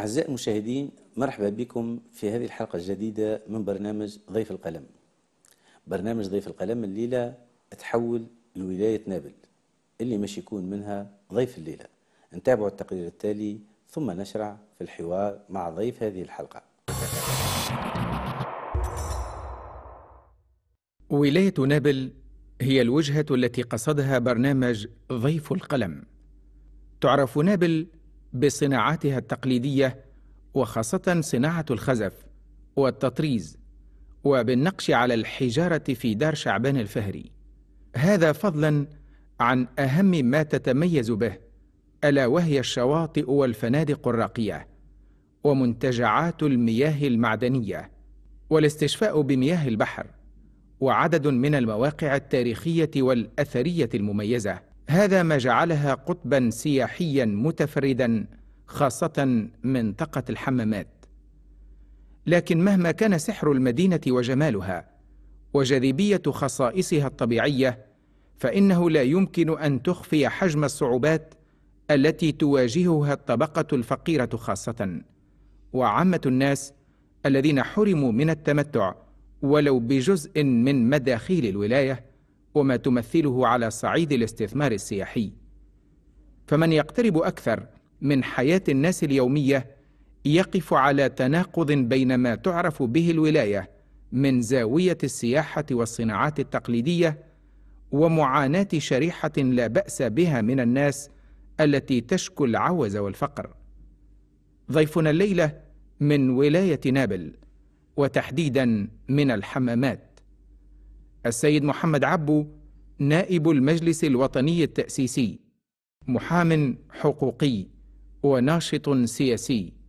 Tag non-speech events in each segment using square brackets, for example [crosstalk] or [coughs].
أعزائي المشاهدين مرحبا بكم في هذه الحلقة الجديدة من برنامج ضيف القلم برنامج ضيف القلم الليلة تحول لولاية نابل اللي مش يكون منها ضيف الليلة نتابع التقرير التالي ثم نشرع في الحوار مع ضيف هذه الحلقة ولاية نابل هي الوجهة التي قصدها برنامج ضيف القلم تعرف نابل بصناعاتها التقليدية وخاصة صناعة الخزف والتطريز وبالنقش على الحجارة في دار شعبان الفهري هذا فضلا عن أهم ما تتميز به ألا وهي الشواطئ والفنادق الراقية ومنتجعات المياه المعدنية والاستشفاء بمياه البحر وعدد من المواقع التاريخية والأثرية المميزة هذا ما جعلها قطبا سياحيا متفردا خاصة منطقة الحمامات لكن مهما كان سحر المدينة وجمالها وجاذبية خصائصها الطبيعية فإنه لا يمكن أن تخفي حجم الصعوبات التي تواجهها الطبقة الفقيرة خاصة وعامة الناس الذين حرموا من التمتع ولو بجزء من مداخيل الولاية وما تمثله على صعيد الاستثمار السياحي فمن يقترب أكثر من حياة الناس اليومية يقف على تناقض بين ما تعرف به الولايه من زاويه السياحه والصناعات التقليديه ومعاناه شريحه لا باس بها من الناس التي تشكو العوز والفقر ضيفنا الليله من ولايه نابل وتحديدا من الحمامات السيد محمد عبو نائب المجلس الوطني التاسيسي محام حقوقي وناشط سياسي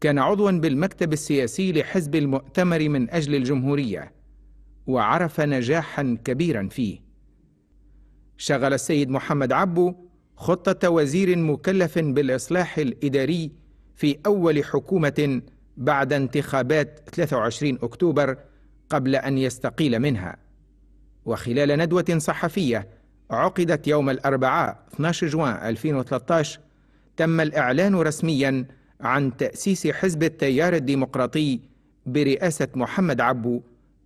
كان عضوا بالمكتب السياسي لحزب المؤتمر من أجل الجمهورية وعرف نجاحا كبيرا فيه شغل السيد محمد عبو خطة وزير مكلف بالإصلاح الإداري في أول حكومة بعد انتخابات 23 أكتوبر قبل أن يستقيل منها وخلال ندوة صحفية عقدت يوم الأربعاء 12 جوان 2013 تم الإعلان رسمياً عن تأسيس حزب التيار الديمقراطي برئاسة محمد عبو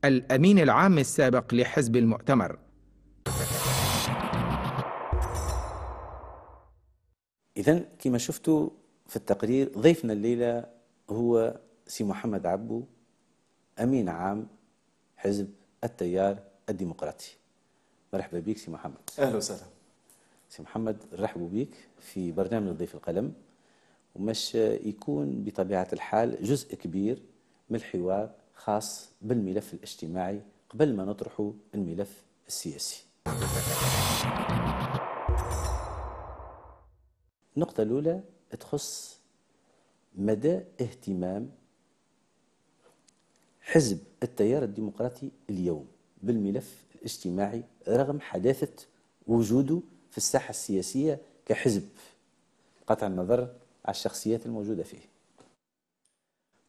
الأمين العام السابق لحزب المؤتمر إذا كما شفتوا في التقرير ضيفنا الليلة هو سي محمد عبو أمين عام حزب التيار الديمقراطي مرحبا بك سي محمد أهلا وسهلا سي محمد رحبوا بك في برنامج ضيف القلم ومش يكون بطبيعة الحال جزء كبير من الحوار خاص بالملف الاجتماعي قبل ما نطرحوا الملف السياسي النقطة الأولى تخص مدى اهتمام حزب التيار الديمقراطي اليوم بالملف الاجتماعي رغم حداثة وجوده في الساحة السياسية كحزب قطع النظر على الشخصيات الموجودة فيه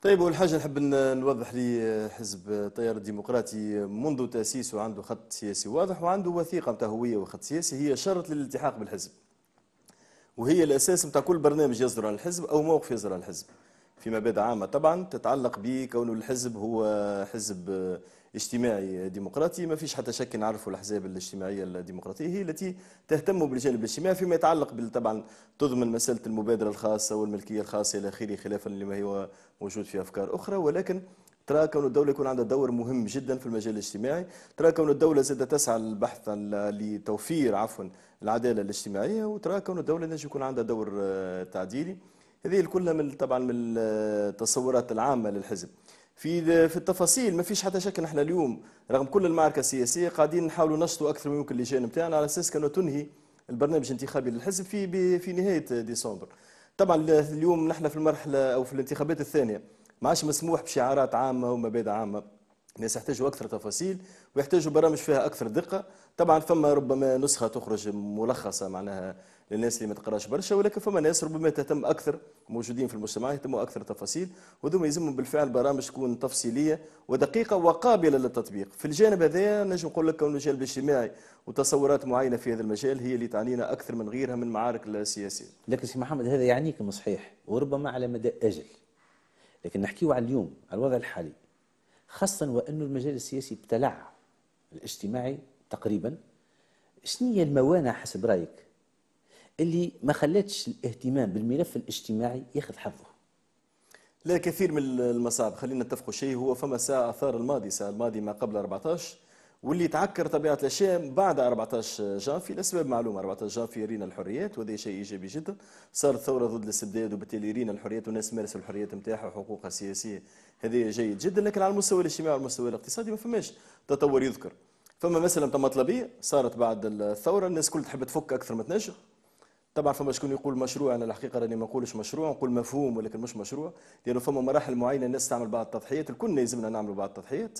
طيب أول حاجة نحب نوضح لي حزب التيار الديمقراطي منذ تأسيسه عنده خط سياسي واضح وعنده وثيقة متاع هوية وخط سياسي هي شرط للالتحاق بالحزب وهي الأساس متاع كل برنامج يصدر عن الحزب أو موقف يصدر عن الحزب في مبادئ عامة طبعا تتعلق بكون الحزب هو حزب اجتماعي ديمقراطي ما فيش حتى شك نعرفوا الاحزاب الاجتماعيه الديمقراطيه هي التي تهتم بالجانب الاجتماعي فيما يتعلق طبعا تضمن مساله المبادره الخاصه والملكيه الخاصه الى اخره خلافا لما هو موجود في افكار اخرى ولكن ترى كون الدولة يكون عندها دور مهم جدا في المجال الاجتماعي ترى كون الدولة زاد تسعى للبحث لتوفير عفوا العدالة الاجتماعية وترى كون الدولة نجم يكون عندها دور آه، تعديلي هذه كلها من طبعا من التصورات العامة للحزب في في التفاصيل ما فيش حتى شك نحن اليوم رغم كل المعركه السياسيه قاعدين نحاولوا نشطوا اكثر ما يمكن اللجان نتاعنا على اساس كانوا تنهي البرنامج الانتخابي للحزب في في نهايه ديسمبر. طبعا اليوم نحن في المرحله او في الانتخابات الثانيه ما عادش مسموح بشعارات عامه ومبادئ عامه الناس يحتاجوا اكثر تفاصيل ويحتاجوا برامج فيها اكثر دقه طبعا فما ربما نسخه تخرج ملخصه معناها للناس اللي ما تقراش برشا ولكن فما ناس ربما تهتم اكثر موجودين في المجتمع يهتموا اكثر تفاصيل وهذوما يلزمهم بالفعل برامج تكون تفصيليه ودقيقه وقابله للتطبيق في الجانب هذا نجم نقول لك المجال الاجتماعي وتصورات معينه في هذا المجال هي اللي تعنينا اكثر من غيرها من المعارك السياسيه لكن سي محمد هذا يعنيكم صحيح وربما على مدى اجل لكن نحكيو على اليوم على الوضع الحالي خاصه وانه المجال السياسي ابتلع الاجتماعي تقريبا شنو هي الموانع حسب رايك اللي ما خلاتش الاهتمام بالملف الاجتماعي ياخذ حظه لا كثير من المصاعب خلينا نتفقوا شيء هو فما ساعة أثار الماضي ساعة الماضي ما قبل 14 واللي تعكر طبيعة الأشياء بعد 14 جانفي لأسباب معلومة 14 جانفي رينا الحريات وهذا شيء إيجابي جدا صارت ثورة ضد الاستبداد وبالتالي رينا الحريات والناس مارسوا الحريات نتاعها وحقوقها السياسية هذا جيد جدا لكن على المستوى الاجتماعي والمستوى الاقتصادي ما فماش تطور يذكر فما مسألة متاع مطلبية صارت بعد الثورة الناس كل تحب تفك أكثر ما تنجح طبعا فما شكون يقول مشروع انا الحقيقه راني ما نقولش مشروع نقول مفهوم ولكن مش مشروع لانه فما مراحل معينه الناس تعمل بعض التضحيات الكل يلزمنا نعملوا بعض التضحيات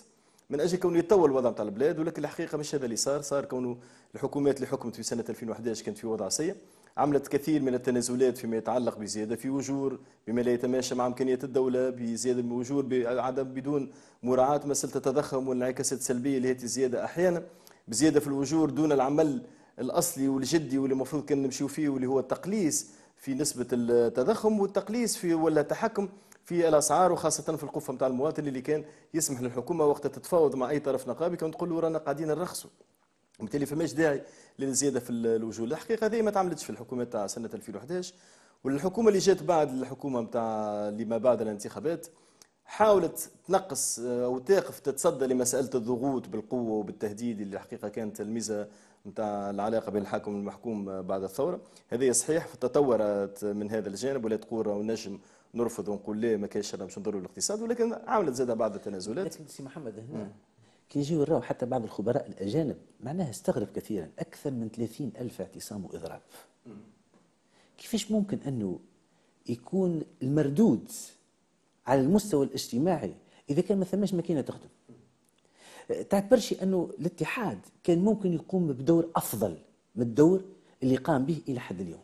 من اجل كونه يتطور الوضع نتاع البلاد ولكن الحقيقه مش هذا اللي صار صار كونه الحكومات اللي حكمت في سنه 2011 كانت في وضع سيء عملت كثير من التنازلات فيما يتعلق بزيادة في وجور بما لا يتماشى مع إمكانيات الدولة بزيادة وجور بعدم بدون مراعاة مسألة التضخم والانعكاسات السلبية لهذه الزيادة أحيانا بزيادة في الوجور دون العمل الأصلي والجدي واللي المفروض كان نمشيو فيه واللي هو التقليص في نسبة التضخم والتقليص في ولا التحكم في الاسعار وخاصه في القفه نتاع المواطن اللي كان يسمح للحكومه وقت تتفاوض مع اي طرف نقابي كان تقول له رانا قاعدين نرخصوا وبالتالي فماش داعي للزياده في الوجوه الحقيقه هذه ما تعملتش في الحكومه تاع سنه 2011 والحكومه اللي جات بعد الحكومه نتاع اللي ما بعد الانتخابات حاولت تنقص آه، او تقف تتصدى لمساله الضغوط بالقوه وبالتهديد اللي الحقيقه كانت الميزه نتاع العلاقه بين الحاكم والمحكوم آه، بعد الثوره هذه صحيح تطورت من هذا الجانب ولا تقول ونجم نرفض ونقول لا ما كانش باش نضروا الاقتصاد ولكن عملت زاد بعض التنازلات لكن سي محمد هنا كي يجيو يراو حتى بعض الخبراء الأجانب معناها استغرب كثيرا أكثر من 30 ألف اعتصام وإضراب كيفاش ممكن أنه يكون المردود على المستوى الاجتماعي إذا كان ما ثماش ماكينة تخدم تعب برشي أنه الاتحاد كان ممكن يقوم بدور أفضل من الدور اللي قام به إلى حد اليوم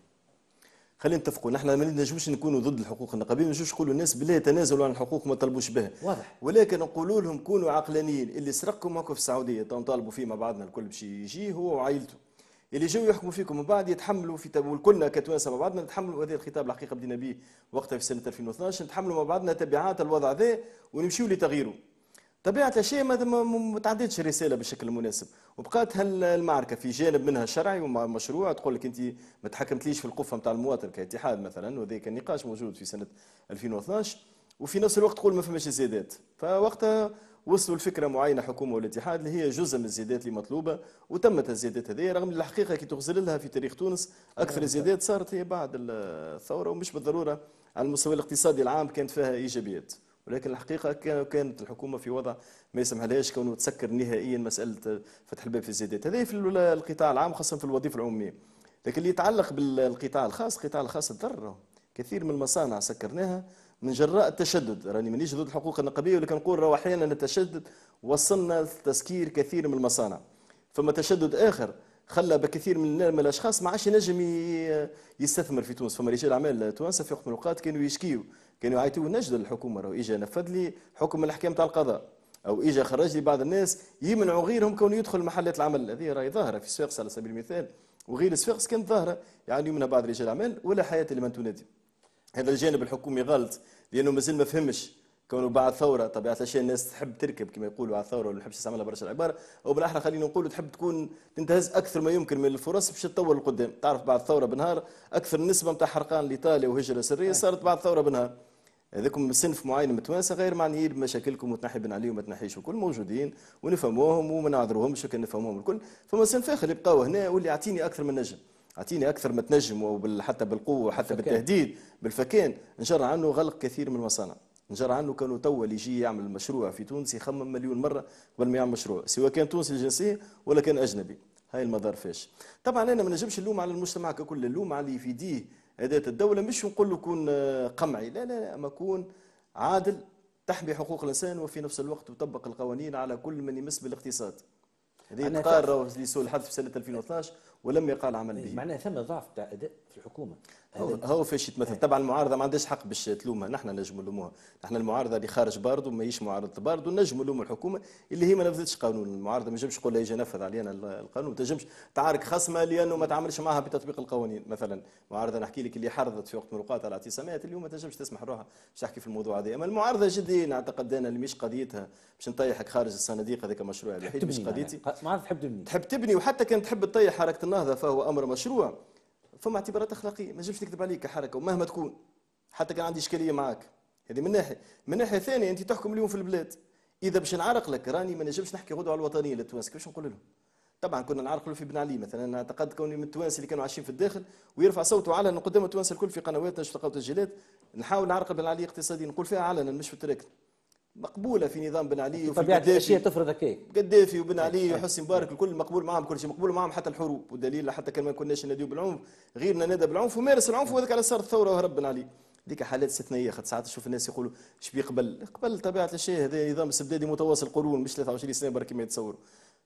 خلينا نتفقوا نحن ما نجموش نكونوا ضد الحقوق النقابيه ما نجموش نقولوا الناس بالله تنازلوا عن الحقوق ما طلبوش بها واضح ولكن نقولوا لهم كونوا عقلانيين اللي سرقكم هكا في السعوديه نطالبوا فيه مع بعضنا الكل باش يجي هو وعائلته اللي جاوا يحكموا فيكم من بعد يتحملوا في تب... كلنا كتوانسه مع بعضنا نتحملوا وهذا الخطاب الحقيقه بدينا به وقتها في سنه 2012 نتحملوا مع بعضنا تبعات الوضع ذا ونمشيوا لتغييره طبيعة الشيء ما تعدتش رسالة بشكل مناسب وبقات هالمعركة في جانب منها شرعي ومشروع تقول لك أنت ما تحكمتليش في القفة نتاع المواطن كاتحاد مثلا وذا كان نقاش موجود في سنة 2012 وفي نفس الوقت تقول ما فماش زيادات فوقتها وصلوا لفكره معينه حكومه والاتحاد اللي هي جزء من الزيادات اللي مطلوبه وتمت الزيادات هذه رغم الحقيقه كي تغزل لها في تاريخ تونس اكثر نعم. الزيادات صارت هي بعد الثوره ومش بالضروره على المستوى الاقتصادي العام كانت فيها ايجابيات ولكن الحقيقه كانت الحكومه في وضع ما يسمحلهاش كونه تسكر نهائيا مساله فتح الباب في الزيادات هذا في القطاع العام خاصه في الوظيفه العموميه لكن اللي يتعلق بالقطاع الخاص القطاع الخاص تضرر كثير من المصانع سكرناها من جراء التشدد راني مانيش ضد الحقوق النقابيه ولكن نقول راهو احيانا التشدد وصلنا لتسكير كثير من المصانع فما تشدد اخر خلى بكثير من الاشخاص ما عادش ينجم يستثمر في تونس فما رجال اعمال تونس في وقت من الاوقات كانوا يشكيوا كانوا يعيطوا نجد الحكومه راهو اجى نفذ لي حكم الاحكام تاع القضاء او اجى خرج لي بعض الناس يمنعوا غيرهم كون يدخل محلات العمل هذه راهي ظاهره في صفاقس على سبيل المثال وغير صفاقس كانت ظاهره يعني منها بعض رجال الاعمال ولا حياه من تنادي هذا الجانب الحكومي غلط لانه مازال ما فهمش كونه بعد ثوره طبيعه الاشياء الناس تحب تركب كما يقولوا على الثوره ولا نحبش نستعملها برشا العباره او بالاحرى خلينا نقولوا تحب تكون تنتهز اكثر ما يمكن من الفرص باش تطور لقدام تعرف بعد الثوره بنهار اكثر النسبه نتاع حرقان لايطاليا وهجره سريه صارت بعد الثوره بنهار هذاكم صنف معين من التوانسه غير معنيين بمشاكلكم وتنحي بن علي وما تنحيش وكل موجودين ونفهموهم وما نعذروهمش كان نفهموهم الكل فما صنف اخر اللي بقاو هنا واللي يعطيني اكثر من نجم اعطيني اكثر ما تنجم حتى بالقوه حتى بالتهديد بالفكان نجر عنه غلق كثير من المصانع نجر عنه كانوا توا اللي يجي يعمل مشروع في تونس يخمم مليون مره قبل ما يعمل مشروع سواء كان تونسي الجنسيه ولا كان اجنبي هاي المضار فاش طبعا انا ما نجمش اللوم على المجتمع ككل اللوم على اللي في يفيديه أداة الدولة مش نقول له كون آه، قمعي لا لا لا أما كون عادل تحمي حقوق الإنسان وفي نفس الوقت تطبق القوانين على كل من يمس بالاقتصاد هذه تقارر لسوء الحظ في سنة 2012 ولم يقال عمل إيه، به معناها ثم ضعف تاع أداء في الحكومه هو, هو فاش يتمثل طبعا المعارضه ما عندهاش حق باش تلومها نحن نجم نلوموها نحن المعارضه اللي خارج باردو ماهيش معارضه باردو نجم نلوم الحكومه اللي هي ما نفذتش قانون المعارضه ما نجمش نقول لها يجي نفذ علينا القانون ما تنجمش تعارك خصمها لانه ما تعاملش معها بتطبيق القوانين مثلا معارضه نحكي لك اللي حرضت في وقت من الاوقات على اعتصامات اليوم ما تنجمش تسمح روحها باش تحكي في الموضوع هذا اما المعارضه جدي نعتقد انا اللي مش قضيتها باش نطيحك خارج الصناديق هذاك مشروع الوحيد مش قضيتي يعني. تحب تبني تحب تبني وحتى كان تحب تطيح حركه النهضه فهو امر مشروع فما اعتبارات اخلاقيه ما نجمش نكذب عليك كحركه ومهما تكون حتى كان عندي اشكاليه معاك هذه من ناحيه من ناحيه ثانيه انت تحكم اليوم في البلاد اذا باش نعرق لك راني ما نجمش نحكي غدوه على الوطنيه للتوانسه كيفاش نقول لهم طبعا كنا نعرقلوا في بن علي مثلا انا اعتقد كوني من التوانسه اللي كانوا عايشين في الداخل ويرفع صوته علنا قدام التوانسه الكل في قنواتنا نشر تسجيلات نحاول نعرقل بن علي اقتصاديا نقول فيها علنا مش في التراكن مقبوله في نظام بن علي وفي طبيعه الاشياء تفرض هكاك قدافي وبن علي إيه. وحسني مبارك الكل مقبول معاهم كل شيء مقبول معاهم حتى الحروب والدليل حتى كان ما كناش ناديو بالعنف غيرنا نادى بالعنف ومارس العنف وهذاك على صار الثوره وهرب بن علي هذيك حالات استثنائيه خاطر ساعات تشوف الناس يقولوا شبي قبل قبل طبيعه الاشياء هذا نظام استبدادي متواصل قرون مش 23 سنه برك ما يتصوروا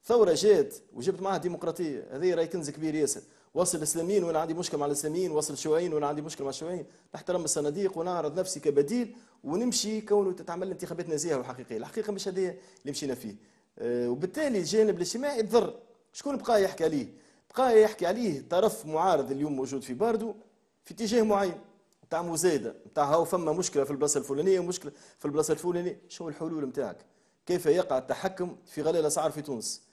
ثوره جات وجبت معها ديمقراطيه هذه راهي كنز كبير ياسر واصل الاسلاميين وانا عندي مشكل مع الاسلاميين واصل الشيوعيين وانا عندي مشكل مع الشيوعيين نحترم الصناديق ونعرض نفسي كبديل ونمشي كونه تتعمل انتخابات نزيهه وحقيقيه الحقيقه مش هذه اللي مشينا فيه آه، وبالتالي الجانب الاجتماعي تضر شكون بقى يحكي عليه بقى يحكي عليه طرف معارض اليوم موجود في باردو في اتجاه معين تاع مزايده تاع هاو فما مشكله في البلاصه الفلانيه ومشكله في البلاصه الفلانيه شنو الحلول نتاعك كيف يقع التحكم في غلاء الاسعار في تونس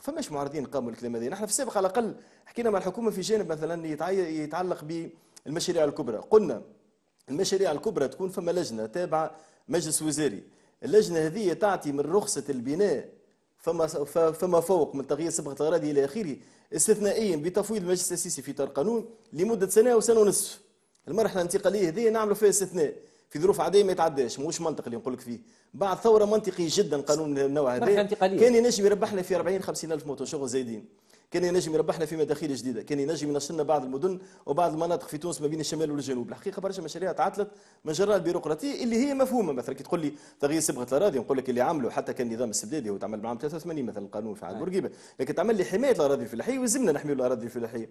فماش معارضين قاموا الكلام هذا نحن في السابق على الاقل حكينا مع الحكومه في جانب مثلا يتعلق بالمشاريع الكبرى قلنا المشاريع الكبرى تكون فما لجنه تابعه مجلس وزاري اللجنه هذه تعطي من رخصه البناء فما فما فوق من تغيير صبغه الاراضي الى اخره استثنائيا بتفويض المجلس الاساسي في اطار قانون لمده سنه او سنه ونصف المرحله الانتقاليه هذه نعملوا فيها استثناء في ظروف عاديه ما يتعداش مش منطق اللي نقول لك فيه بعد ثوره منطقي جدا قانون النوع هذا كان ينجم يربحنا في 40 50 الف موتور شغل زايدين كان ينجم يربحنا في مداخيل جديده كان ينجم ينشلنا بعض المدن وبعض المناطق في تونس ما بين الشمال والجنوب الحقيقه برشا مشاريع تعطلت من جراء البيروقراطيه اللي هي مفهومه مثلا كي تقول لي تغيير صبغه الاراضي نقول لك اللي عمله حتى كان النظام السبدادي هو تعمل بعام 83 مثلا القانون في عهد نعم. بورقيبه لكن تعمل لي حمايه الاراضي الفلاحيه ويلزمنا نحمي الاراضي الفلاحيه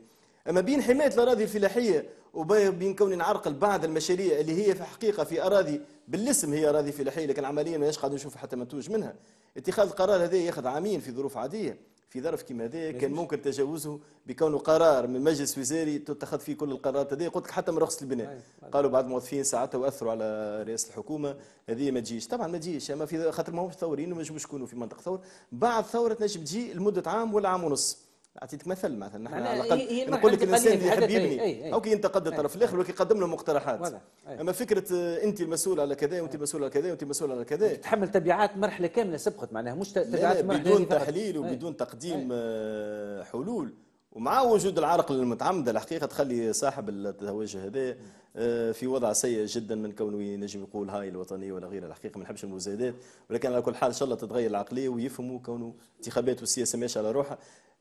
اما بين حمايه الاراضي الفلاحيه وبين كون نعرقل بعض المشاريع اللي هي في حقيقه في اراضي بالاسم هي اراضي فلاحيه لكن عمليا ما قاعد نشوف حتى منتوج منها اتخاذ القرار هذا ياخذ عامين في ظروف عاديه في ظرف كيما هذا كان ممكن تجاوزه بكونه قرار من مجلس وزاري تتخذ فيه كل القرارات هذه قلت لك حتى من رخص البناء أيوة، أيوة. قالوا بعض الموظفين ساعتها واثروا على رئاسه الحكومه هذه ما تجيش طبعا ما تجيش اما في خاطر ماهمش ثوريين ما ينجموش يكونوا في منطقه ثور بعد ثوره تنجم تجي لمده عام ولا عام ونص اعطيتك مثل مثلا نحن على الاقل نقول لك الانسان اللي يحب يبني او كي ينتقد الطرف الاخر ولكن يقدم له مقترحات اما فكره آه، انت المسؤول على كذا وانت المسؤول على كذا وانت المسؤول على كذا تحمل تبعات مرحله كامله سبقت معناها مش تبعات مرحله بدون تحليل وبدون تقديم آه، حلول ومع وجود العرق المتعمدة الحقيقة تخلي صاحب التوجه هذا آه، في وضع سيء جدا من كونه ينجم يقول هاي الوطنية ولا غيرها الحقيقة ما نحبش المزايدات ولكن على كل حال إن شاء الله تتغير العقلية ويفهموا كونه انتخابات والسياسة ماشية على روحها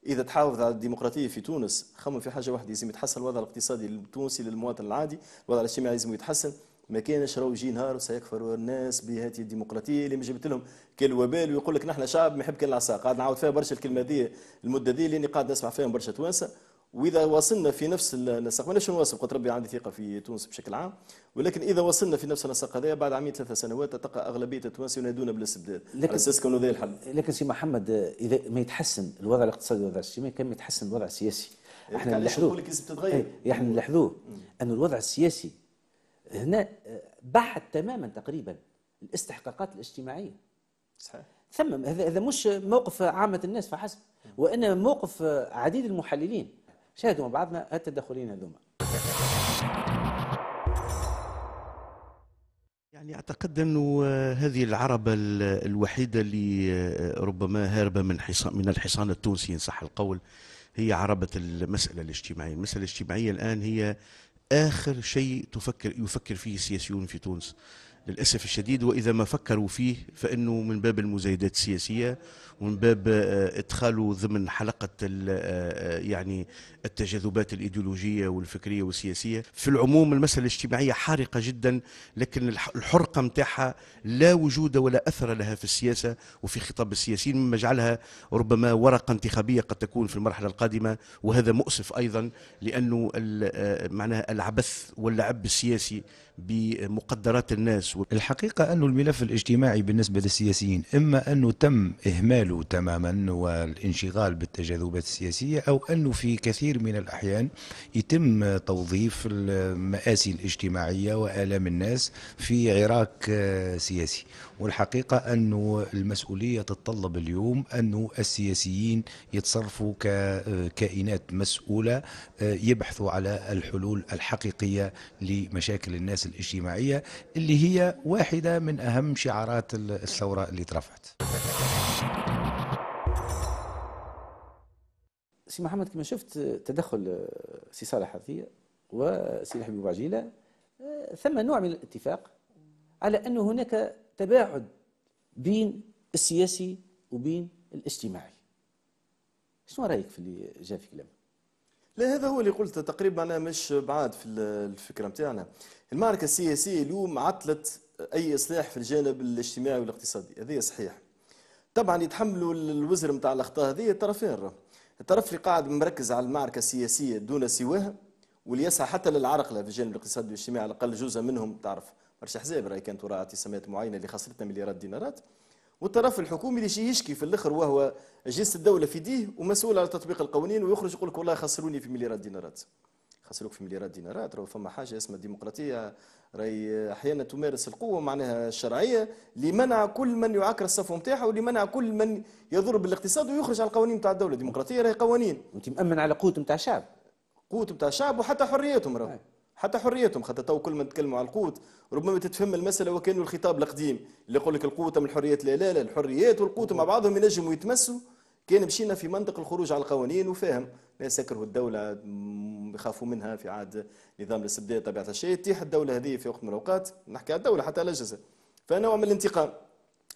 اذا تحافظ على الديمقراطيه في تونس خمم في حاجه واحده لازم يتحسن الوضع الاقتصادي التونسي للمواطن العادي الوضع الاجتماعي لازم يتحسن ما كانش راهو يجي نهار وسيكفر الناس بهذه الديمقراطيه اللي ما جبت لهم كالوبال ويقول لك نحن شعب ما يحب العصا قاعد نعاود فيها برشا الكلمه دي المده دي لاني قاعد نسمع فيهم برشا توانسه واذا وصلنا في نفس النسق ماناش نواصل قلت ربي عندي ثقه في تونس بشكل عام ولكن اذا وصلنا في نفس النسق هذا بعد عامين ثلاثة سنوات تلقى اغلبيه التوانسه ينادون بالاستبداد على اساس كانوا ذي الحل لكن سي محمد اذا ما يتحسن الوضع الاقتصادي والوضع الاجتماعي كان يتحسن الوضع السياسي إيه، احنا نلاحظوه إيه، إيه، احنا نلاحظوه ان الوضع السياسي هنا آه، بحت تماما تقريبا الاستحقاقات الاجتماعيه صحيح ثم هذا مش موقف عامه الناس فحسب وانما موقف آه، عديد المحللين شاهدوا مع بعضنا التدخلين هذوما يعني اعتقد انه هذه العربه الوحيده اللي آه، ربما هاربه من حصان من الحصان التونسي ان صح القول هي عربه المساله الاجتماعيه، المساله الاجتماعيه الان هي اخر شيء تفكر يفكر فيه السياسيون في تونس للأسف الشديد وإذا ما فكروا فيه فإنه من باب المزايدات السياسية ومن باب آه، إدخاله ضمن حلقة آه، آه، يعني التجاذبات الإيديولوجية والفكرية والسياسية في العموم المسألة الاجتماعية حارقة جدا لكن الحرقة نتاعها لا وجود ولا أثر لها في السياسة وفي خطاب السياسيين مما جعلها ربما ورقة انتخابية قد تكون في المرحلة القادمة وهذا مؤسف أيضا لأنه معناها العبث واللعب السياسي بمقدرات الناس الرسول الحقيقة أن الملف الاجتماعي بالنسبة للسياسيين إما أنه تم إهماله تماما والانشغال بالتجاذبات السياسية أو أنه في كثير من الأحيان يتم توظيف المآسي الاجتماعية وآلام الناس في عراك آه، سياسي والحقيقة أن المسؤولية تتطلب اليوم أن السياسيين يتصرفوا ككائنات مسؤولة آه، يبحثوا على الحلول الحقيقية لمشاكل الناس الاجتماعية اللي هي واحدة من أهم شعارات الثورة اللي ترفعت سي محمد كما شفت تدخل آه، سي صالح حرثية وسي الحبيب عجيلة آه، ثم نوع من الاتفاق على أن هناك تباعد بين السياسي وبين الاجتماعي شنو رايك في اللي جاء في كلامك لا هذا هو اللي قلت تقريبا انا مش بعاد في الفكره نتاعنا المعركه السياسيه اليوم عطلت اي اصلاح في الجانب الاجتماعي والاقتصادي هذا صحيح طبعا يتحملوا الوزر نتاع الاخطاء هذه الطرفين الطرف اللي قاعد مركز على المعركه السياسيه دون سواها واللي يسعى حتى للعرقله في الجانب الاقتصادي والاجتماعي على الاقل جزء منهم تعرف برشا حزاب راهي كانت وراء اعتصامات معينه اللي خسرتنا مليارات دينارات والطرف الحكومي اللي شي يشكي في الاخر وهو جنس الدوله في ديه ومسؤول على تطبيق القوانين ويخرج يقول لك والله خسروني في مليارات دينارات خسروك في مليارات دينارات راهو فما حاجه اسمها الديمقراطيه راهي احيانا تمارس القوه معناها الشرعيه لمنع كل من يعكر الصفو نتاعها ولمنع كل من يضر بالاقتصاد ويخرج على القوانين نتاع الدوله الديمقراطيه راهي قوانين انت مامن على قوت نتاع الشعب قوت نتاع الشعب وحتى حرياتهم راهو حتى حريتهم خاطر تو كل ما نتكلموا على القوت ربما تتفهم المساله وكانه الخطاب القديم اللي يقول لك القوه من الحريات لا لا لا الحريات والقوت مع بعضهم ينجموا يتمسوا كان مشينا في منطق الخروج على القوانين وفاهم ناس يكرهوا الدولة يخافوا منها في عاد نظام الاستبداد طبيعة الشيء تيح الدولة هذه في وقت من الأوقات نحكي على الدولة حتى على الجزء فنوع من الانتقام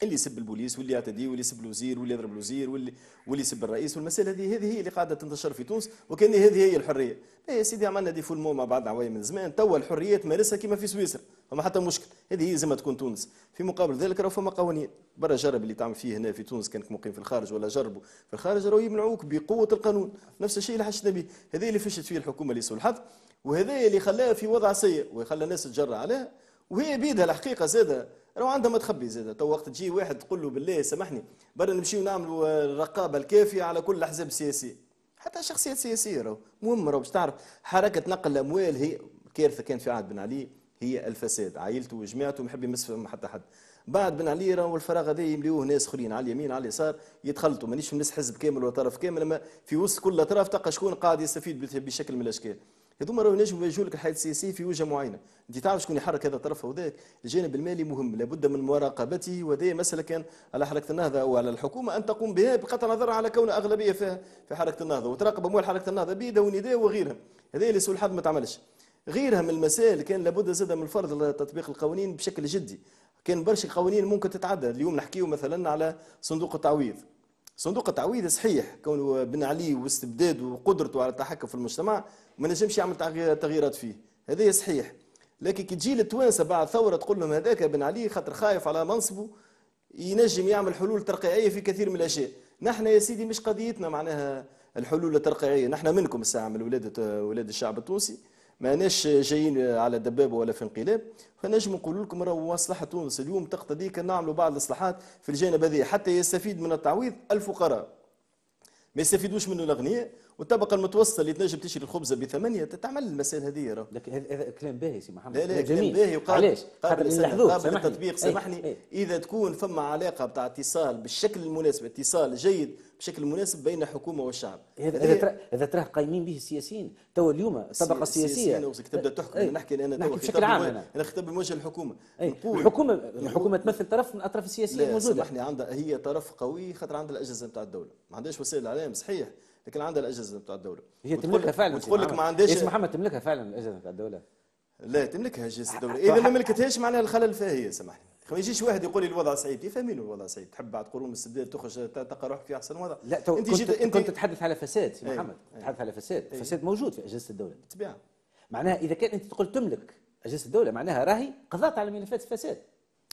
اللي يسب البوليس واللي يعتدي واللي يسب الوزير واللي يضرب الوزير واللي واللي يسب الرئيس والمسألة هذه هذه هي اللي قاعدة تنتشر في تونس وكان هذه هي الحرية يا إيه سيدي عملنا دي مو مع بعض عوايا من زمان توا الحرية تمارسها كما في سويسرا فما حتى مشكل هذه هي زي تكون تونس في مقابل ذلك راه فما قوانين برا جرب اللي تعمل فيه هنا في تونس كانك مقيم في الخارج ولا جربوا في الخارج راه يمنعوك بقوه القانون نفس الشيء اللي حشنا به هذه اللي فشت فيه الحكومه لسوء الحظ وهذا اللي خلاها في وضع سيء وخلى الناس تجرى عليها وهي بيدها الحقيقه زاده راهو عندها متخبي زاد تو وقت تجي واحد تقول له بالله سامحني برا نمشيو نعملوا الرقابه الكافيه على كل الاحزاب السياسيه حتى شخصيات سياسيه راهو مهم راهو باش تعرف حركه نقل الاموال هي كارثه كان في عهد بن علي هي الفساد عائلته وجماعته ما يحب يمس حتى حد بعد بن علي راهو الفراغ هذا يمليوه ناس اخرين على اليمين على اليسار يتخلطوا مانيش نمس حزب كامل ولا طرف كامل اما في وسط كل الاطراف تلقى شكون قاعد يستفيد بشكل من الاشكال هذوما راهو ينجموا يجوا لك الحياه السياسيه في وجهه معينه انت تعرف شكون يحرك هذا الطرف وذاك الجانب المالي مهم لابد من مراقبته وهذه مساله كان على حركه النهضه او على الحكومه ان تقوم بها بقطع نظر على كون اغلبيه فيها في حركه النهضه وتراقب اموال حركه النهضه بيده ونداء وغيرها هذا اللي سوء الحظ ما تعملش غيرها من المسائل كان لابد زاد من الفرض تطبيق القوانين بشكل جدي كان برشا قوانين ممكن تتعدى اليوم نحكيه مثلا على صندوق التعويض صندوق التعويض صحيح كونه بن علي واستبداد وقدرته على التحكم في المجتمع ما نجمش يعمل تغييرات فيه هذا صحيح لكن كي تجي للتوانسه بعد ثوره تقول لهم هذاك بن علي خاطر خايف على منصبه ينجم يعمل حلول ترقيعيه في كثير من الاشياء نحن يا سيدي مش قضيتنا معناها الحلول الترقيعيه نحن منكم الساعه من ولاد ولاد الشعب التونسي ماناش جايين على دبابه ولا في انقلاب فنجم نقول لكم راه مصلحه تونس اليوم تقتضي كان نعملوا بعض الاصلاحات في الجانب هذا حتى يستفيد من التعويض الفقراء ما يستفيدوش منه الاغنياء والطبقه المتوسطه اللي تنجم تشري الخبزه بثمانيه تعمل المسائل هذه راه لكن هذا كلام باهي سي محمد لا لا كلام باهي علاش؟ قابل التطبيق سامحني إيه، إيه. اذا تكون فما علاقه بتاع اتصال بالشكل المناسب اتصال جيد بشكل مناسب بين الحكومه والشعب إيه، هذا هذا تراه قايمين به السياسيين تو اليوم الطبقه السياسيه سياسي تبدا تحكم ايه نحكي انا نحكي بشكل عام انا خطاب بوجه الحكومه ايه الحكومه الحكومه تمثل طرف من الاطراف السياسيه الموجوده سامحني عندها هي طرف قوي خاطر عندها الاجهزه نتاع الدوله ما عندهاش وسائل الاعلام صحيح لكن عندها الاجهزه بتاع الدوله هي تملكها فعلا وتقول لك ما عندهاش اسم محمد تملكها فعلا الاجهزه بتاع الدوله لا تملكها اجهزه الدوله اذا ما ملكتهاش معناها الخلل فيها هي سامحني ما يجيش واحد يقول لي الوضع صعيب فاهمين الوضع صعيب تحب بعد قرون من تخرج تلقى روحك في احسن وضع لا تو انت كنت, انت كنت تتحدث على فساد سي إيه، محمد إيه. تتحدث على فساد إيه. فساد موجود في اجهزه الدوله بالطبيعه معناها اذا كان انت تقول تملك اجهزه الدوله معناها راهي قضات على ملفات الفساد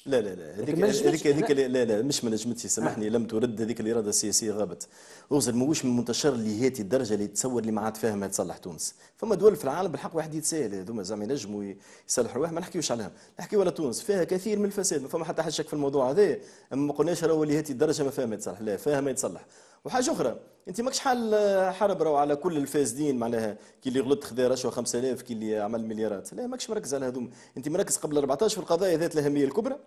لا لا لا هذيك هذيك هذيك لا لا مش ما نجمتش سامحني آه. لم ترد هذيك الاراده السياسيه غابت اوصل ماهوش من منتشر لهاتي الدرجه اللي تصور اللي ما عاد فاهمها تصلح تونس فما دول في العالم بالحق واحد يتساهل هذوما زعما ينجموا يصلحوا واحد ما نحكيوش عليهم نحكيو على تونس فيها كثير من الفساد ما فما حتى حد شك في الموضوع هذا اما ما قلناش راهو اللي هاتي الدرجه ما فاهمها تصلح لا فاهمها يتصلح وحاجه اخرى انت ماكش حال حرب راهو على كل الفاسدين معناها كي اللي غلط خذا رشوه 5000 كي اللي عمل مليارات لا ماكش مركز على هذوم انت مركز قبل 14 في القضايا ذات الاهميه الكبرى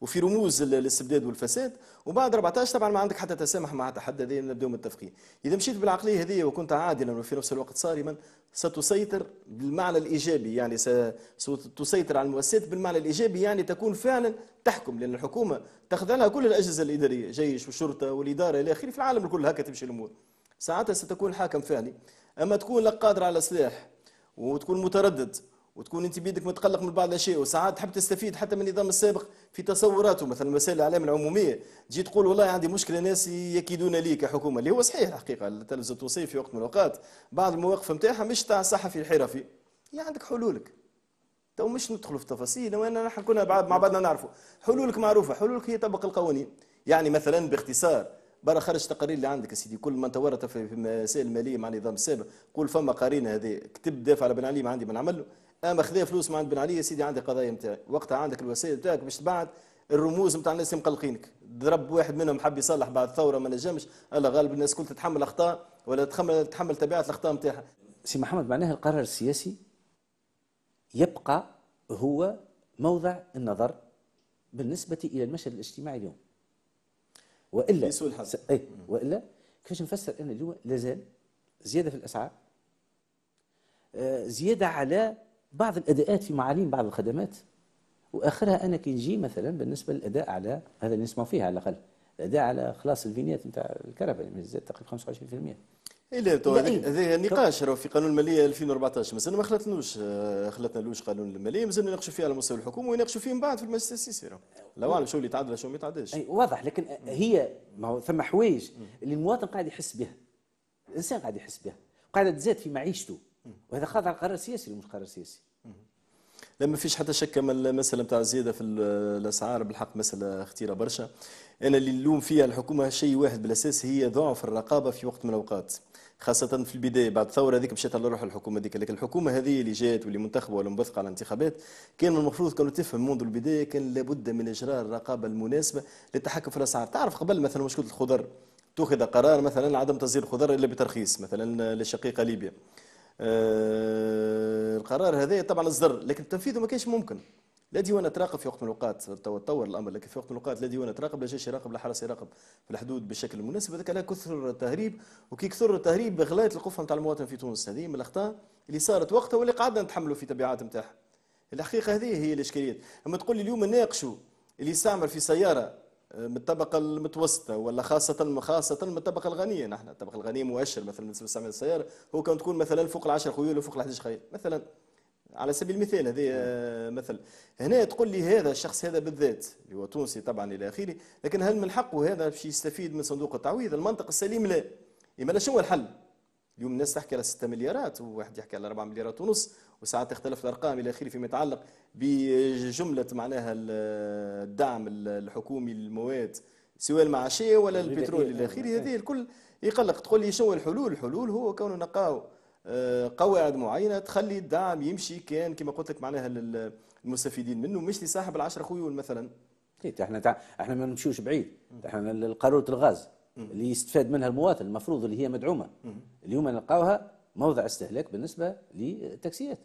وفي رموز الاستبداد والفساد وبعد 14 طبعا ما عندك حتى تسامح مع تحدى ذي نبداو متفقين اذا مشيت بالعقليه هذه وكنت عادلا وفي نفس الوقت صارما ستسيطر بالمعنى الايجابي يعني ستسيطر على المؤسسات بالمعنى الايجابي يعني تكون فعلا تحكم لان الحكومه تاخذ لها كل الاجهزه الاداريه جيش وشرطه والاداره الى اخره في العالم الكل هكا تمشي الامور ساعتها ستكون حاكم فعلي اما تكون لا قادر على سلاح وتكون متردد وتكون انت بيدك متقلق من بعض الاشياء وساعات تحب تستفيد حتى من النظام السابق في تصوراته مثلا مسائل الاعلام العموميه تجي تقول والله عندي مشكله ناس يكيدون لي كحكومه اللي هو صحيح الحقيقه التلفزه التونسيه في وقت من الاوقات بعض المواقف نتاعها مش تاع الصحفي الحرفي هي يعني عندك حلولك تو مش ندخلوا في تفاصيل وانا نحن كنا مع بعضنا نعرفوا حلولك معروفه حلولك هي طبق القوانين يعني مثلا باختصار برا خرج التقارير اللي عندك سيدي كل من تورط في مسائل ماليه مع النظام السابق قول فما قرينه هذا كتب دافع على بن علي ما عندي ما نعمل اما خذا فلوس من عند بن علي يا سيدي عندي قضايا نتاعي وقتها عندك الوسائل نتاعك باش تبعد الرموز نتاع الناس مقلقينك ضرب واحد منهم حب يصلح بعد الثوره ما نجمش الا غالب الناس كل تتحمل اخطاء ولا تتحمل تتحمل تبعات الاخطاء نتاعها سي محمد معناها القرار السياسي يبقى هو موضع النظر بالنسبه الى المشهد الاجتماعي اليوم والا الحظ س... اي والا كيفاش نفسر ان اليوم لازال زياده في الاسعار آه، زياده على بعض الاداءات في معاليم بعض الخدمات واخرها انا كي نجي مثلا بالنسبه للاداء على هذا اللي نسمع فيها على الاقل الاداء على خلاص الفينيات نتاع الكهرباء اللي يعني زاد تقريبا 25% الا إيه، لا هذا إيه. نقاش راه في قانون الماليه 2014 مازال ما خلطنوش آه، خلطنا لوش قانون الماليه مازال نناقشوا فيه على مستوى الحكومه ويناقشوا فيه من بعد في المجلس التاسيسي لا اعلم شو اللي تعدل شو ما يتعدلش اي واضح لكن آه، هي ما هو ثم حوايج اللي المواطن قاعد يحس بها الانسان قاعد يحس بها وقاعده تزاد في معيشته وهذا خاضع السياسي سياسي مش قرار سياسي لا ما فيش حتى شك من المساله نتاع الزياده في الاسعار بالحق مساله خطيره برشا انا اللي نلوم فيها الحكومه شيء واحد بالاساس هي ضعف الرقابه في وقت من الاوقات خاصة في البداية بعد الثورة هذيك مشات على روح الحكومة هذيك لكن الحكومة هذه اللي جات واللي منتخبة ولا منبثقة على الانتخابات كان المفروض كانوا تفهم منذ البداية كان لابد من إجراء الرقابة المناسبة للتحكم في الأسعار تعرف قبل مثلا مشكلة الخضر اتخذ قرار مثلا عدم تصدير الخضر إلا بترخيص مثلا لشقيقة ليبيا آه، القرار هذا طبعا الزر لكن تنفيذه ما كانش ممكن لا ديوان تراقب في وقت من الاوقات تطور الامر لكن في وقت من الاوقات لا ديوان تراقب لا جيش يراقب لا حرس يراقب في الحدود بالشكل المناسب هذاك على كثر التهريب وكي كثر التهريب غلات القفه نتاع المواطن في تونس هذه من الاخطاء اللي صارت وقتها واللي قعدنا نتحملوا في تبعات نتاعها الحقيقه هذه هي الاشكاليات اما تقول لي اليوم ناقشوا اللي يستعمل في سياره من الطبقه المتوسطه ولا خاصه خاصه من الطبقه الغنيه نحن الطبقه الغنيه مؤشر مثلا بالنسبه لسامي السيارة هو كان تكون مثلا فوق العشر خيول وفوق ال11 خيول مثلا على سبيل المثال هذه آه، مثل هنا تقول لي هذا الشخص هذا بالذات اللي هو تونسي طبعا الى اخره لكن هل من حقه هذا باش يستفيد من صندوق التعويض المنطق السليم لا اما شنو الحل اليوم الناس تحكي على 6 مليارات وواحد يحكي على 4 مليارات ونص وساعات تختلف الارقام الى اخره فيما يتعلق بجمله معناها الدعم الحكومي للمواد سواء المعاشيه ولا البترول الى اخره إيه. هذه الكل يقلق تقول لي شنو الحلول؟ الحلول هو كونه نقاو آه، قواعد معينه تخلي الدعم يمشي كان كما قلت لك معناها المستفيدين منه مش لصاحب العشره خيول مثلا. إيه، احنا احنا ما نمشيوش بعيد احنا قاروره الغاز اللي يستفاد منها المواطن المفروض اللي هي مدعومه اليوم نلقاوها موضع استهلاك بالنسبه للتاكسيات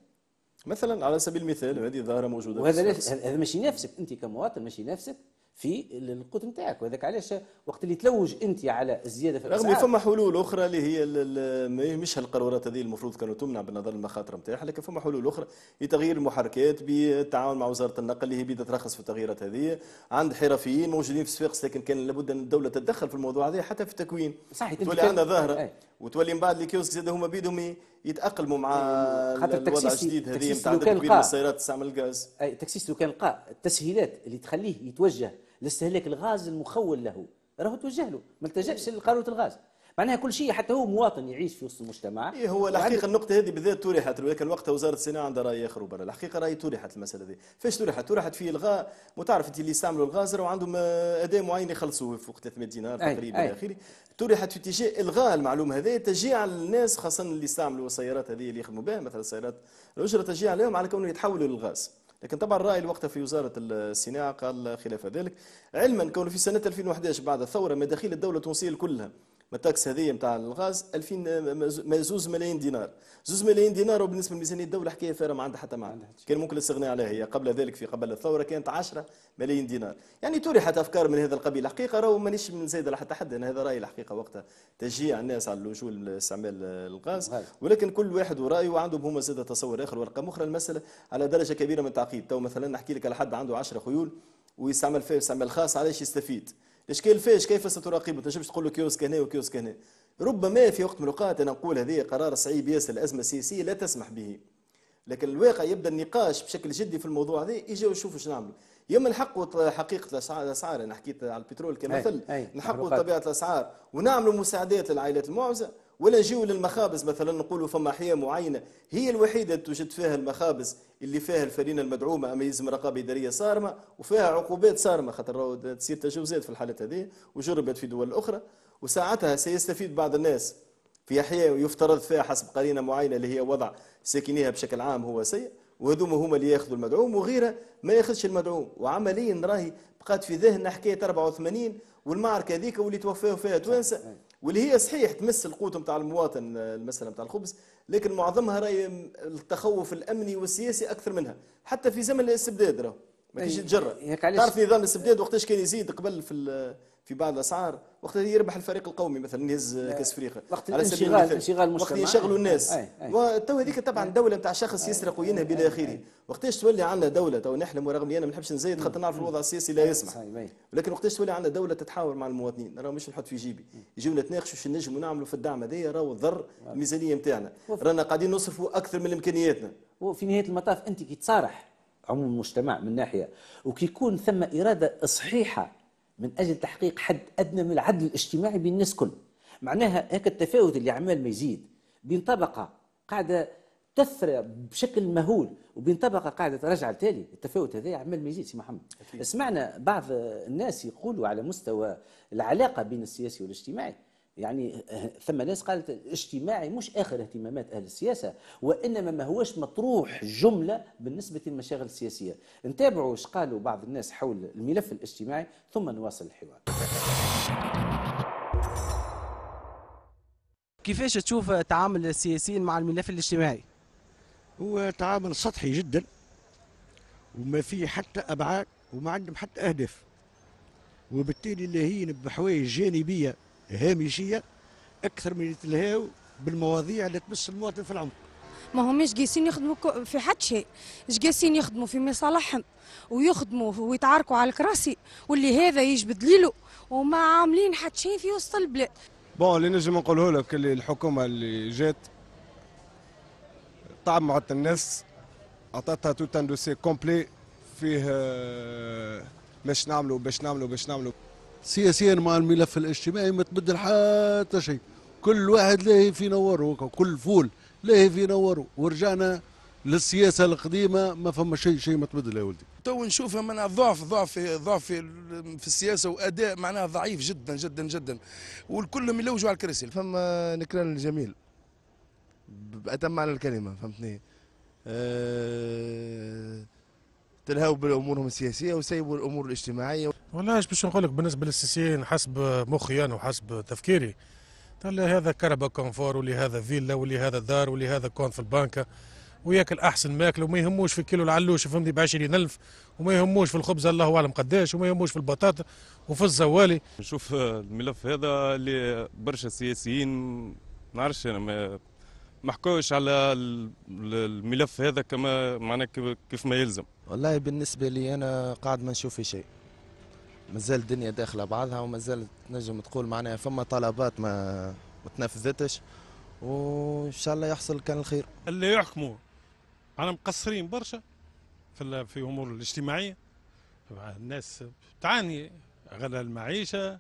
مثلا على سبيل المثال هذه ظاهره موجوده وهذا هذا ماشي ينافسك انت كمواطن ماشي ينافسك في القوت نتاعك وهذاك علاش وقت اللي تلوج انت على الزياده في الاسعار رغم فما حلول اخرى اللي هي مش هالقرارات هذه المفروض كانوا تمنع بالنظر للمخاطر نتاعها لكن فما حلول اخرى لتغيير المحركات بالتعاون مع وزاره النقل اللي هي بدها ترخص في التغييرات هذه عند حرفيين موجودين في صفاقس لكن كان لابد ان الدوله تتدخل في الموضوع هذا حتى في التكوين صحيح تولي عندها ظاهره وتولي من بعد الكيوسك زاد هما بيدهم يتاقلموا مع الوضع الجديد هذه نتاع السيارات تستعمل الغاز اي التكسيس لو كان لقى التسهيلات اللي تخليه يتوجه لاستهلاك الغاز المخول له راهو توجه له ما التجاش لقانون الغاز معناها كل شيء حتى هو مواطن يعيش في وسط المجتمع إيه هو الحقيقه وعند... النقطه هذه بالذات طرحت ولكن وقتها وزاره الصناعه عندها راي اخر برا الحقيقه راي طرحت المساله هذه فاش طرحت طرحت في الغاء وتعرف انت اللي يستعملوا الغاز راهو عندهم آه، اداء معين يخلصوه فوق 300 دينار تقريبا الى اخره طرحت في اتجاه الغاء المعلومه هذه تشجيع الناس خاصه اللي يستعملوا السيارات هذه اللي يخدموا بها مثلا السيارات الاجره تشجيع عليهم على كونه يتحولوا للغاز لكن طبعا الرأي الوقت في وزارة الصناعة قال خلاف ذلك علما كون في سنة 2011 بعد الثورة مداخيل الدولة التونسية كلها من التاكس هذه نتاع الغاز 2000 زوز ملايين دينار زوز ملايين دينار وبالنسبه لميزانيه الدوله حكايه فارغه ما عندها حتى معنى كان ممكن الاستغناء عليها هي قبل ذلك في قبل الثوره كانت 10 ملايين دينار يعني طرحت افكار من هذا القبيل الحقيقه راهو مانيش من زايد على حتى حد انا هذا رايي الحقيقه وقتها تشجيع الناس على اللجوء لاستعمال الغاز ولكن كل واحد ورايه وعندهم هما زاد تصور اخر ورقم اخرى المساله على درجه كبيره من التعقيد تو مثلا نحكي لك على حد عنده 10 خيول ويستعمل فيه استعمال خاص علاش يستفيد الاشكال فاش كيف ستراقبه ما تنجمش تقول له كيوسك هنا وكيوسك هنا ربما في وقت من الاوقات انا نقول هذه قرار صعيب ياسر الازمه السياسيه لا تسمح به لكن الواقع يبدا النقاش بشكل جدي في الموضوع هذا يجي يشوفوا شنو نعملوا يوم نحقوا حقيقه الاسعار انا حكيت على البترول كمثل نحقوا طبيعه الاسعار ونعملوا مساعدات للعائلات المعوزه ولا نجيو للمخابز مثلا نقولوا فما احياء معينه هي الوحيده توجد فيها المخابز اللي فيها الفرينه المدعومه اما يلزم رقابه اداريه صارمه وفيها عقوبات صارمه خاطر تصير تجاوزات في الحالات هذه وجربت في دول اخرى وساعتها سيستفيد بعض الناس في احياء يفترض فيها حسب قرينه معينه اللي هي وضع ساكنيها بشكل عام هو سيء وهذوما هما اللي ياخذوا المدعوم وغيره ما ياخذش المدعوم وعمليا راهي بقات في ذهننا حكايه 84 والمعركه هذيك واللي توفاوا فيها توانسه واللي هي صحيح تمس القوت نتاع المواطن المساله نتاع الخبز لكن معظمها راهي التخوف الامني والسياسي اكثر منها حتى في زمن الاستبداد راهو ما كاينش يتجرأ تعرف نظام الاستبداد وقتاش كان يزيد قبل في في بعض الاسعار وقت يربح الفريق القومي مثلا يهز كاس افريقيا على سبيل المثال انشغال وقت يشغلوا الناس وتو هذيك طبعا دوله نتاع شخص يسرق وينهب الى اخره وقتاش تولي عندنا دوله تو نحلم ورغم انا ما نحبش نزيد خاطر نعرف الوضع السياسي لا يسمح ولكن وقتاش تولي عندنا دوله تتحاور مع المواطنين راه مش نحط في جيبي يجيونا نتناقشوا شنو نجموا نعملوا في الدعم هذايا راهو ضر الميزانيه نتاعنا رانا قاعدين نصرفوا اكثر من امكانياتنا وفي نهايه المطاف انت كي تصارح عموم المجتمع من ناحيه وكيكون ثم اراده صحيحه من اجل تحقيق حد ادنى من العدل الاجتماعي بين الناس كل معناها هيك التفاوت اللي عمال ما يزيد بين طبقه قاعده تثرى بشكل مهول وبين طبقه قاعده ترجع لتالي التفاوت هذا عمال ما يزيد سي محمد أكيد. سمعنا بعض الناس يقولوا على مستوى العلاقه بين السياسي والاجتماعي يعني ثم ناس قالت الاجتماعي مش اخر اهتمامات اهل السياسه وانما ما هوش مطروح جمله بالنسبه للمشاغل السياسيه نتابعوا ايش قالوا بعض الناس حول الملف الاجتماعي ثم نواصل الحوار كيفاش تشوف تعامل السياسيين مع الملف الاجتماعي هو تعامل سطحي جدا وما فيه حتى ابعاد وما عندهم حتى اهداف وبالتالي لاهين بحوايج جانبيه هامشيه اكثر من يتلهاو بالمواضيع اللي تمس المواطن في العمق ما هماش جالسين يخدموا في حد شيء مش قاسين يخدموا في مصالحهم ويخدموا ويتعاركوا على الكراسي واللي هذا يجبد ليلو وما عاملين حد شيء في وسط البلاد بون اللي نجم نقوله لك اللي الحكومه اللي جات طعمت الناس عطاتها توت ان دوسي كومبلي فيه آه، باش نعملوا باش نعملوا باش نعملوا سياسيا مع الملف الاجتماعي ما تبدل حتى شيء كل واحد لاهي في نوره كل فول لاهي في نوره ورجعنا للسياسه القديمه ما فما شيء شيء ما تبدل يا ولدي تو نشوفها معناها ضعف ضعف ضعف في السياسه واداء معناها ضعيف جدا جدا جدا والكل يلوجوا على الكرسي فما نكران الجميل بأتم معنى الكلمه فهمتني أه تلهوا بالامورهم السياسيه وسيبوا الامور الاجتماعيه والله ايش باش نقول لك بالنسبه للسيسيين حسب مخي انا وحسب تفكيري هذا كربا كونفور هذا فيلا هذا دار هذا كونت في البنكه وياكل احسن ماكله وما يهموش في كيلو العلوش فهمني ب 20000 وما يهموش في الخبز الله اعلم قداش وما يهموش في البطاطا وفي الزوالي نشوف الملف هذا اللي برشا سياسيين نعرفش انا ما ما حكوش على الملف هذا كما معناه كيف ما يلزم والله بالنسبه لي انا قاعد ما نشوف شيء مازال الدنيا داخله بعضها ومازال تنجم تقول معناها فما طلبات ما تنفذتش وان شاء الله يحصل كان الخير اللي يحكموا انا مقصرين برشا في في الامور الاجتماعيه الناس تعاني غلى المعيشه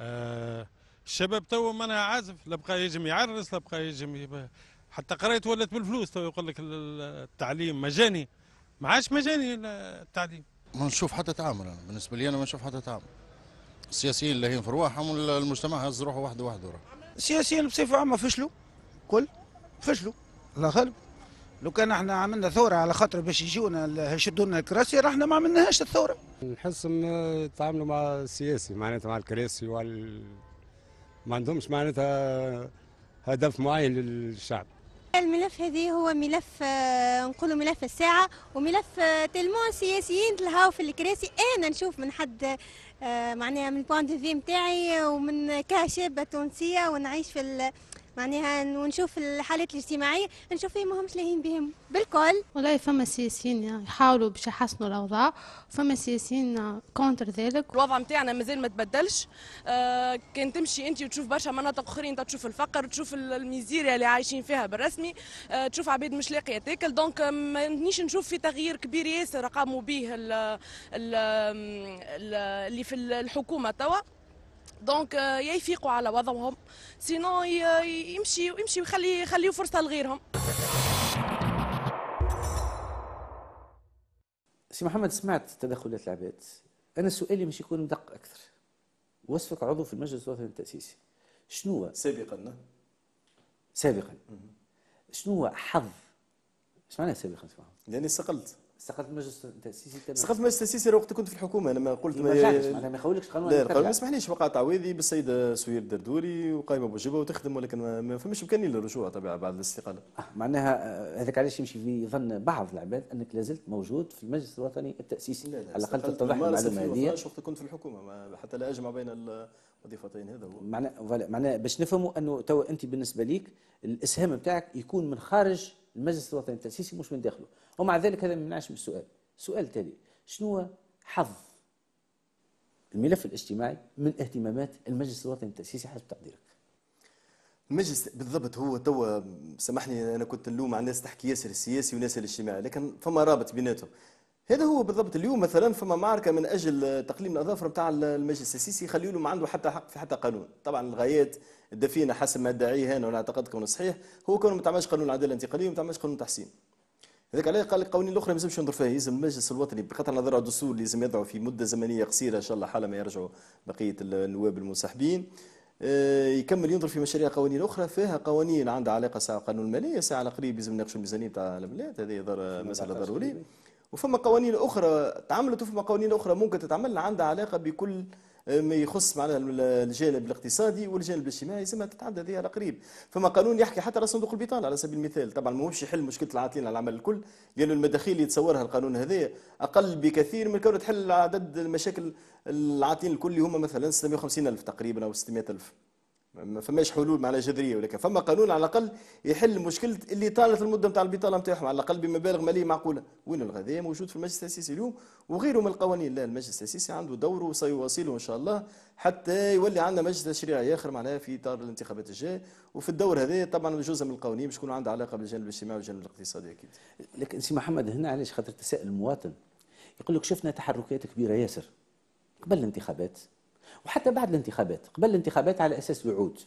آه الشباب ما انا عازف لا بقى يجم يعرس لا بقى يجم حتى قريت ولات بالفلوس تو يقول لك التعليم مجاني ما عادش مجاني التعليم ما نشوف حتى تعامل انا بالنسبه لي انا ما نشوف حتى تعامل السياسيين لاهين في رواحهم والمجتمع هز روحه وحده وحده السياسيين بصفه عامه فشلوا كل فشلوا الله غالب لو كان احنا عملنا ثوره على خاطر باش يجونا يشدونا الكراسي رحنا ما عملناهاش الثوره نحس يتعاملوا مع السياسي معناتها مع الكراسي وال ما عندهمش معناتها هدف معين للشعب الملف هذه هو ملف آه، نقولوا ملف الساعة وملف آه، تلمون سياسيين تلهاو في الكراسي أنا نشوف من حد آه، معناها من بوان دو في نتاعي ومن كشابة تونسية ونعيش في معناها ونشوف الحالات الاجتماعيه نشوف فيهم ماهمش لاهين بهم بالكل والله فما سياسيين يحاولوا باش يحسنوا الاوضاع فما سياسيين كونتر ذلك الوضع نتاعنا مازال ما تبدلش آه كان تمشي انت وتشوف برشا مناطق اخرين تشوف الفقر تشوف الميزيريا اللي عايشين فيها بالرسمي آه تشوف عباد مش لاقيه تاكل دونك آه، ما نيش نشوف في تغيير كبير ياسر قاموا به اللي في الحكومه توا دونك آه، يفيقوا على وضعهم سينو يمشي يمشي ويخلي يخليوا فرصه لغيرهم سي محمد سمعت تدخلات العباد انا سؤالي مش يكون دق اكثر وصفك عضو في المجلس الوطني التاسيسي شنو سابقا سابقا شنو حظ ايش معناها سابقا لاني استقلت استقلت المجلس التاسيسي تماما استقلت المجلس التاسيسي وقت كنت في الحكومه انا ما قلت إيه، ما رجعتش ما يخولكش قانون لا القانون ما سمحليش وقع تعويضي بالسيد سوير الدردوري وقايمه بوجيبه وتخدم ولكن ما فماش امكانيه للرجوع طبعا بعد الاستقاله آه، معناها آه، هذاك علاش يمشي في ظن بعض العباد انك لازلت موجود في المجلس الوطني التاسيسي لا لا على الاقل تتضح المعلومه هذه وقت كنت في الحكومه حتى لا اجمع بين الوظيفتين هذا هو معناها معناها باش نفهموا انه تو انت بالنسبه ليك الاسهام بتاعك يكون من خارج المجلس الوطني التأسيسي مش من داخله ومع ذلك هذا ما يمنعش من السؤال السؤال التالي شنو هو حظ الملف الاجتماعي من اهتمامات المجلس الوطني التأسيسي حسب تقديرك المجلس بالضبط هو توا سامحني انا كنت نلوم على الناس تحكي ياسر السياسي وناس الاجتماعي لكن فما رابط بيناتهم هذا هو بالضبط اليوم مثلا فما معركه من اجل تقليم الاظافر نتاع المجلس السيسي يخليوا له ما عنده حتى حق في حتى قانون طبعا الغايات الدفينه حسب ما ادعيه انا وانا اعتقد كونه صحيح هو كونه ما تعملش قانون العداله الانتقاليه وما تعملش قانون تحسين هذاك عليه قال القوانين الاخرى ما لازمش ينظر فيها يلزم المجلس الوطني بقطع النظر على الدستور لازم يضعوا في مده زمنيه قصيره ان شاء الله حال ما يرجعوا بقيه النواب المنسحبين آه، يكمل ينظر في مشاريع قوانين اخرى فيها قوانين عندها علاقه ساعه قانون الماليه ساعه على قريب لازم نناقشوا الميزانيه تاع البلاد هذه مساله ضروريه وفما قوانين اخرى تعملت وفما قوانين اخرى ممكن تتعمل عندها علاقه بكل آه، ما يخص معناها الجانب الاقتصادي والجانب الاجتماعي ما تتعدى هذه على قريب فما قانون يحكي حتى على صندوق البطاله على سبيل المثال طبعا ماهوش يحل مشكله العاطلين على العمل الكل لان المداخيل اللي يتصورها القانون هذايا اقل بكثير من كونه تحل عدد المشاكل العاطلين الكل اللي هما مثلا 650 الف تقريبا او 600 الف ما فماش حلول معنا جذريه ولكن فما قانون على الاقل يحل مشكله اللي طالت المده نتاع البطاله نتاعهم على الاقل بمبالغ ماليه معقوله وين الغذاء موجود في المجلس التاسيسي اليوم وغيره من القوانين لا المجلس التاسيسي عنده دوره وسيواصله ان شاء الله حتى يولي عندنا مجلس تشريعي اخر معناها في اطار الانتخابات الجايه وفي الدور هذا طبعا جزء من القوانين باش يكون عندها علاقه بالجانب الاجتماعي والجانب الاقتصادي اكيد لكن سي محمد هنا علاش خاطر تساءل المواطن يقول لك شفنا تحركات كبيره ياسر قبل الانتخابات وحتى بعد الانتخابات قبل الانتخابات على أساس وعود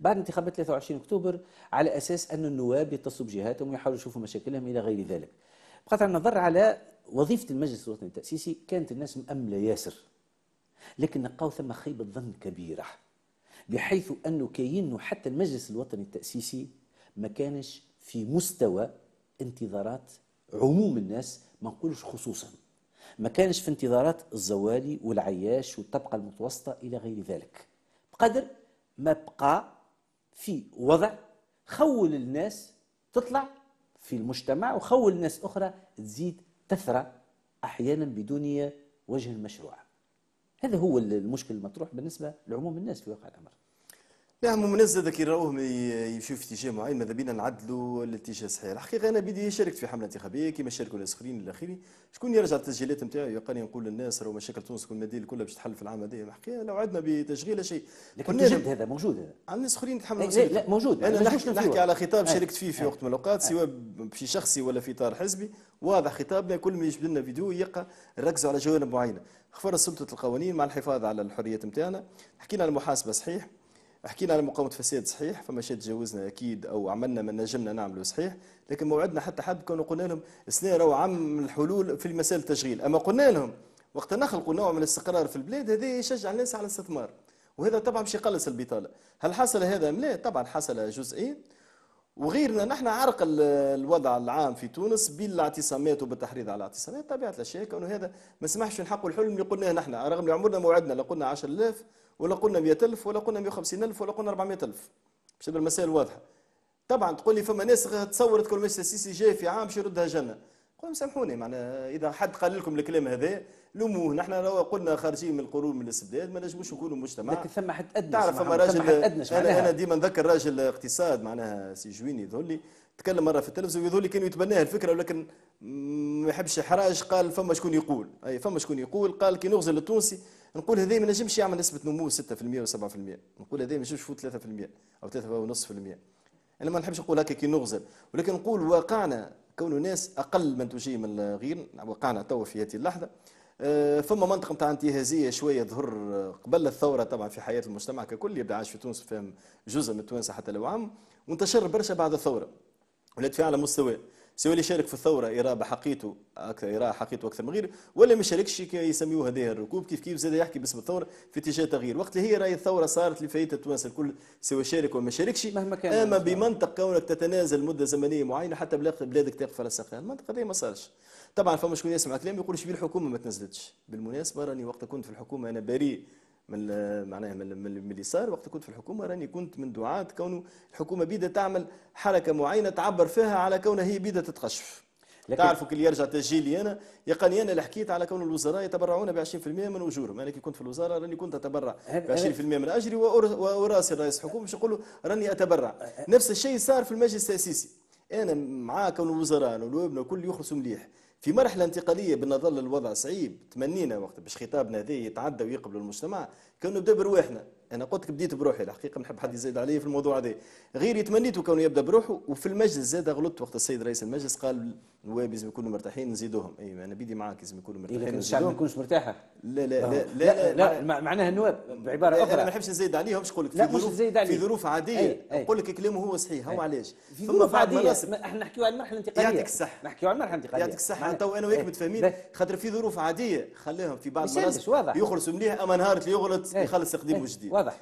بعد انتخابات 23 أكتوبر على أساس أن النواب يتصلوا بجهاتهم ويحاولوا يشوفوا مشاكلهم إلى غير ذلك بقطع النظر على وظيفة المجلس الوطني التأسيسي كانت الناس مأملة ياسر لكن نقاو ثم خيبة ظن كبيرة بحيث أنه كاين حتى المجلس الوطني التأسيسي ما كانش في مستوى انتظارات عموم الناس ما نقولش خصوصا ما كانش في انتظارات الزوالي والعياش والطبقة المتوسطة إلى غير ذلك بقدر ما بقى في وضع خول الناس تطلع في المجتمع وخول الناس أخرى تزيد تثرى أحيانا بدون وجه مشروع هذا هو المشكل المطروح بالنسبة لعموم الناس في واقع الأمر نعم منزل كي راوهم يشوف في اتجاه معين ماذا بينا نعدلوا الاتجاه الصحيح الحقيقه انا بدي شاركت في حمله انتخابيه كما شاركوا الاخرين الى اخره شكون يرجع التسجيلات نتاعي يقال نقول للناس راهو مشاكل تونس والمدينه كلها باش تحل في العام هذا الحقيقه لو عدنا بتشغيل شيء لكن جد هذا موجود هذا عندنا اخرين تحملوا إيه، إيه، لا, لا موجود انا نحكي, نحكي على خطاب شاركت فيه في وقت من الاوقات سواء في شخصي ولا في اطار حزبي واضح خطابنا كل ما يجبد لنا فيديو يلقى نركزوا على جوانب معينه خفر سلطه القوانين مع الحفاظ على الحريات نتاعنا حكينا على المحاسبه صحيح حكينا على مقاومه فساد صحيح فما شيء تجاوزنا اكيد او عملنا ما نجمنا نعمله صحيح لكن موعدنا حتى حد كانوا قلنا لهم سنه راهو عام الحلول في مسائل التشغيل اما قلنا لهم وقت نخلقوا نوع من الاستقرار في البلاد هذا يشجع الناس على الاستثمار وهذا طبعا باش يقلص البطاله هل حصل هذا ام لا طبعا حصل جزئي وغيرنا نحن عرق الوضع العام في تونس بالاعتصامات وبالتحريض على الاعتصامات طبيعه الاشياء كانوا هذا ما سمحش نحققوا الحلم اللي قلناه نحن رغم عمرنا موعدنا لو قلنا 10000 ولا قلنا 100000 ولا قلنا 150000 ولا قلنا 400000 باش تبقى المسائل واضحه طبعا تقول لي فما ناس تصورت كل مجلس السيسي جاي في عام باش يردها جنه قول سامحوني معنا اذا حد قال لكم الكلام هذا لوموه نحن لو قلنا خارجين من القرون من الاستبداد ما نجموش نكونوا مجتمع لكن ثم حد ادنى تعرف فما راجل انا انا ديما نذكر راجل اقتصاد معناها سي جويني يظهر لي تكلم مره في التلفزيون يظهر لي كانوا يتبناها الفكره ولكن ما يحبش حراج قال فما شكون يقول اي فما شكون يقول قال كي نغزل التونسي نقول هذا ما نجمش يعمل نسبه نمو 6% و 7% نقول هذا ما نجمش يفوت 3% او 3.5% انا ما نحبش نقول هكا كي نغزل ولكن نقول واقعنا كون ناس اقل منتوجيه من غير نعم، وقعنا توا في هذه اللحظه آه، فما منطقه نتاع انتهازيه شويه ظهر قبل الثوره طبعا في حياه المجتمع ككل يبدا عايش في تونس فهم جزء من التوانسه حتى لو عام وانتشر برشا بعد الثوره ولات في اعلى مستوى سواء اللي شارك في الثوره يرى بحقيته اكثر يرى حقيته اكثر من غيره ولا ما شاركش يسميوه هذه الركوب كيف كيف زاد يحكي باسم الثوره في اتجاه تغيير وقت اللي هي راي الثوره صارت لفائده التوانسه الكل سواء شارك وما شاركش مهما كان اما بمنطق كونك تتنازل مده زمنيه معينه حتى بلادك تقف على ساقها المنطقه هذه ما صارش طبعا فما شكون يسمع كلام يقول شبيه الحكومه ما تنزلتش بالمناسبه راني وقت كنت في الحكومه انا بريء من معناها من اللي صار وقت كنت في الحكومه راني كنت من دعاة كونه الحكومه بيدا تعمل حركه معينه تعبر فيها على كونها هي بيدا تتقشف لكن تعرفوا كي يرجع تسجيلي انا يقني انا اللي حكيت على كون الوزراء يتبرعون ب 20% من اجورهم انا كي كنت في الوزاره راني كنت اتبرع ب 20% من اجري وراسي رئيس الحكومه باش نقول راني اتبرع أه- أه- نفس الشيء صار في المجلس التاسيسي انا مع كون الوزراء والابن كل يخلصوا مليح في مرحلة انتقالية بالنظر للوضع صعيب تمنينا وقت باش خطابنا هذا يتعدى ويقبل المجتمع كان نبدا برواحنا انا قلت لك بديت بروحي الحقيقه نحب حد يزيد علي في الموضوع هذا غيري تمنيته كونه يبدا بروحه وفي المجلس زاد غلطت وقت السيد رئيس المجلس قال النواب لازم يكونوا مرتاحين نزيدوهم اي انا بيدي معاك لازم يكونوا مرتاحين لكن الشعب ما يكونش مرتاحه آه. لا لا لا لا, لا, لا معناها النواب بعباره اخرى انا ما نحبش نزيد عليهم باش نقول لك في ظروف في ظروف عاديه نقول لك كلامه هو صحيح هو علاش في ظروف عاديه احنا نحكيو على المرحله الانتقاليه يعطيك الصحه نحكيو على المرحله الانتقاليه يعطيك الصحه تو انا وياك إيه. متفاهمين خاطر في ظروف عاديه خليهم في بعض المناصب يخلصوا مليح اما نهار اللي يغلط إيه. يخلص تقديم إيه. جديد واضح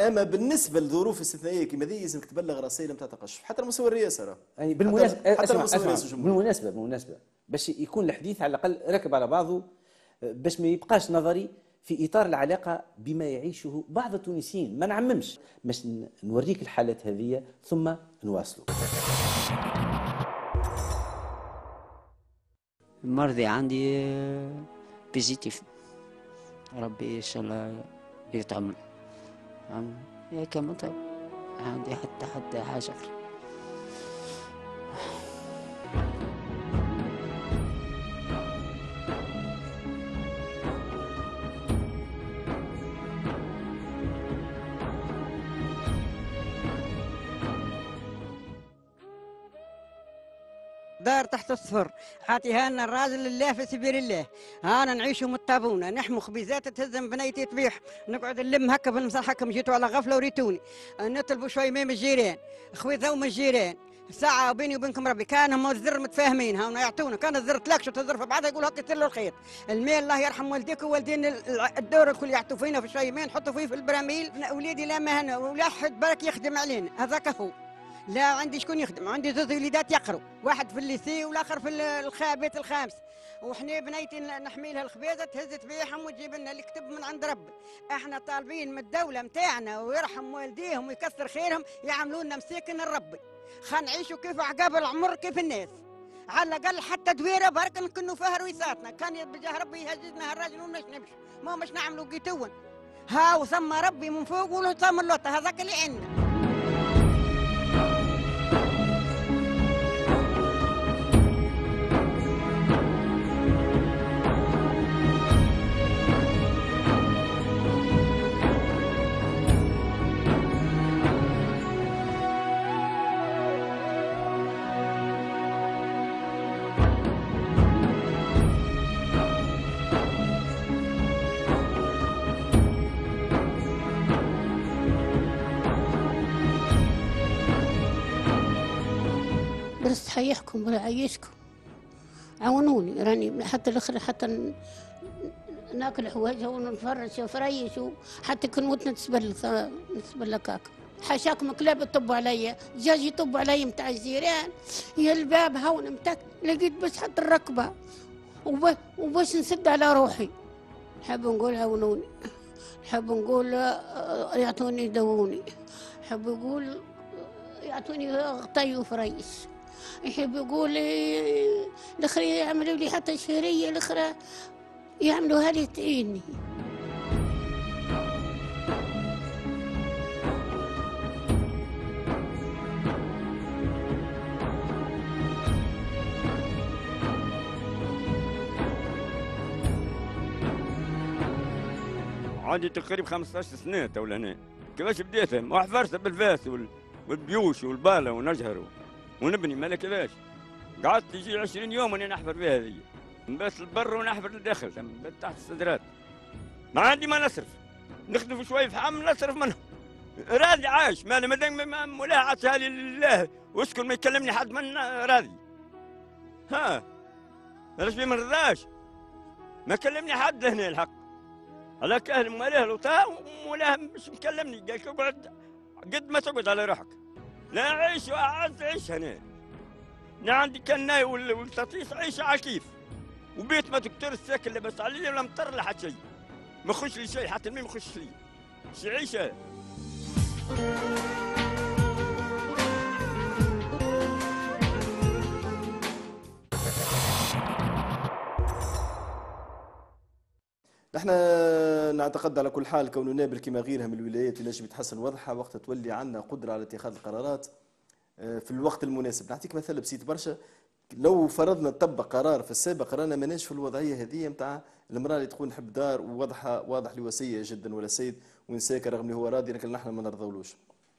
اما بالنسبه لظروف استثنائيه كما هذه لازمك تبلغ رسائل نتاع تقشف حتى المستوى الرئاسه راه يعني بالمناسبه حتى, حتى أسمع أسمع بالمناسبه بالمناسبه باش يكون الحديث على الاقل راكب على بعضه باش ما يبقاش نظري في اطار العلاقه بما يعيشه بعض التونسيين ما نعممش باش نوريك الحالات هذه ثم نواصلوا المرضي عندي بيزيتيف آه، ربي ان شاء الله يطعمنا عم هيك إيه، متعب عندي حتى حتى حجر الدار تحت الصفر عاطيها لنا الراجل لله في سبيل الله انا نعيشوا متابونا نحموا خبيزات تهزم بنيتي تبيح نقعد نلم هكا بالمسرح هكا جيتوا على غفله وريتوني نطلبوا شوي ماء من الجيران خويزه من الجيران ساعة بيني وبينكم ربي كان هم الزر متفاهمين هاونا يعطونا كان الزر تلاكش وتزر في بعضها يقول هكا يصير له الخير الماء الله يرحم والديك ووالدين الدور الكل يعطوا فينا في شوية ماء نحطوا فيه في البراميل وليدي لا مهنة ولا حد برك يخدم علينا هذاك هو لا عندي شكون يخدم عندي زوز وليدات يقروا واحد في الليسي والاخر في الخابات الخامس وحنا بنيتي نحمي لها الخبيزه تهز تبيعهم وتجيب لنا الكتب من عند ربي احنا طالبين من الدوله نتاعنا ويرحم والديهم ويكثر خيرهم يعملوا لنا مساكن ربي خلينا نعيشوا كيف عقاب العمر كيف الناس على الاقل حتى دويره برك نكنوا فيها رويساتنا كان بجاه ربي يهزنا هالراجل ومش نمشي ما مش نعملوا قيتون ها وسمى ربي من فوق وله ثم اللوطه هذاك اللي عندنا ولا ورعايتكم عاونوني راني حتى الاخر حتى ناكل حوايجها ونفرش وفريش حتى كون موت نتسبل نتسبل هكاك حاشاكم كلاب يطبوا عليا دجاج يطبوا عليا متاع الجيران يا الباب هون متاك لقيت بس حتى الركبه وباش نسد على روحي نحب نقول عاونوني نحب نقول آه، آه، يعطوني دووني نحب نقول آه، يعطوني غطي وفريش يحب يقول الاخرى يعملوا لي حتى شهريه الاخرى يعملوا هذه تعيني عندي تقريبا 15 سنه تو هنا كيفاش بديتهم وحفرت بالفاس والبيوش والباله ونجهر ونبني مالك كيفاش قعدت يجي 20 يوم وانا نحفر فيها هذه من بس البر ونحفر للداخل من بس تحت الصدرات ما عندي ما نصرف نخدم شوي في حام نصرف منهم راضي عايش ما ما مولاه عطيها لي لله واسكن ما يكلمني حد من راضي ها علاش ما رضاش ما كلمني حد هنا الحق على كاهل مولاه لوطا ومولاه مش مكلمني قال لك اقعد قد ما تقعد على روحك لا عيش اعز عيش هنا لا عندي كناي والتطيس عيش عكيف وبيت ما تكتر الساكن بس علي ولا مطر لا حتى شيء ما خش لي شيء حتى المي ما خش لي شي عيشه نحن نعتقد على كل حال كون نابل كما غيرها من الولايات اللي يتحسن وضعها وقت تولي عندنا قدره على اتخاذ القرارات آه، في الوقت المناسب نعطيك مثال بسيط برشا لو فرضنا طبق قرار في السابق رانا ماناش في الوضعيه هذه نتاع المراه اللي تقول نحب دار وواضحه واضح لوسية جدا ولا سيد ونساك رغم اللي هو راضي لكن نحن ما نرضولوش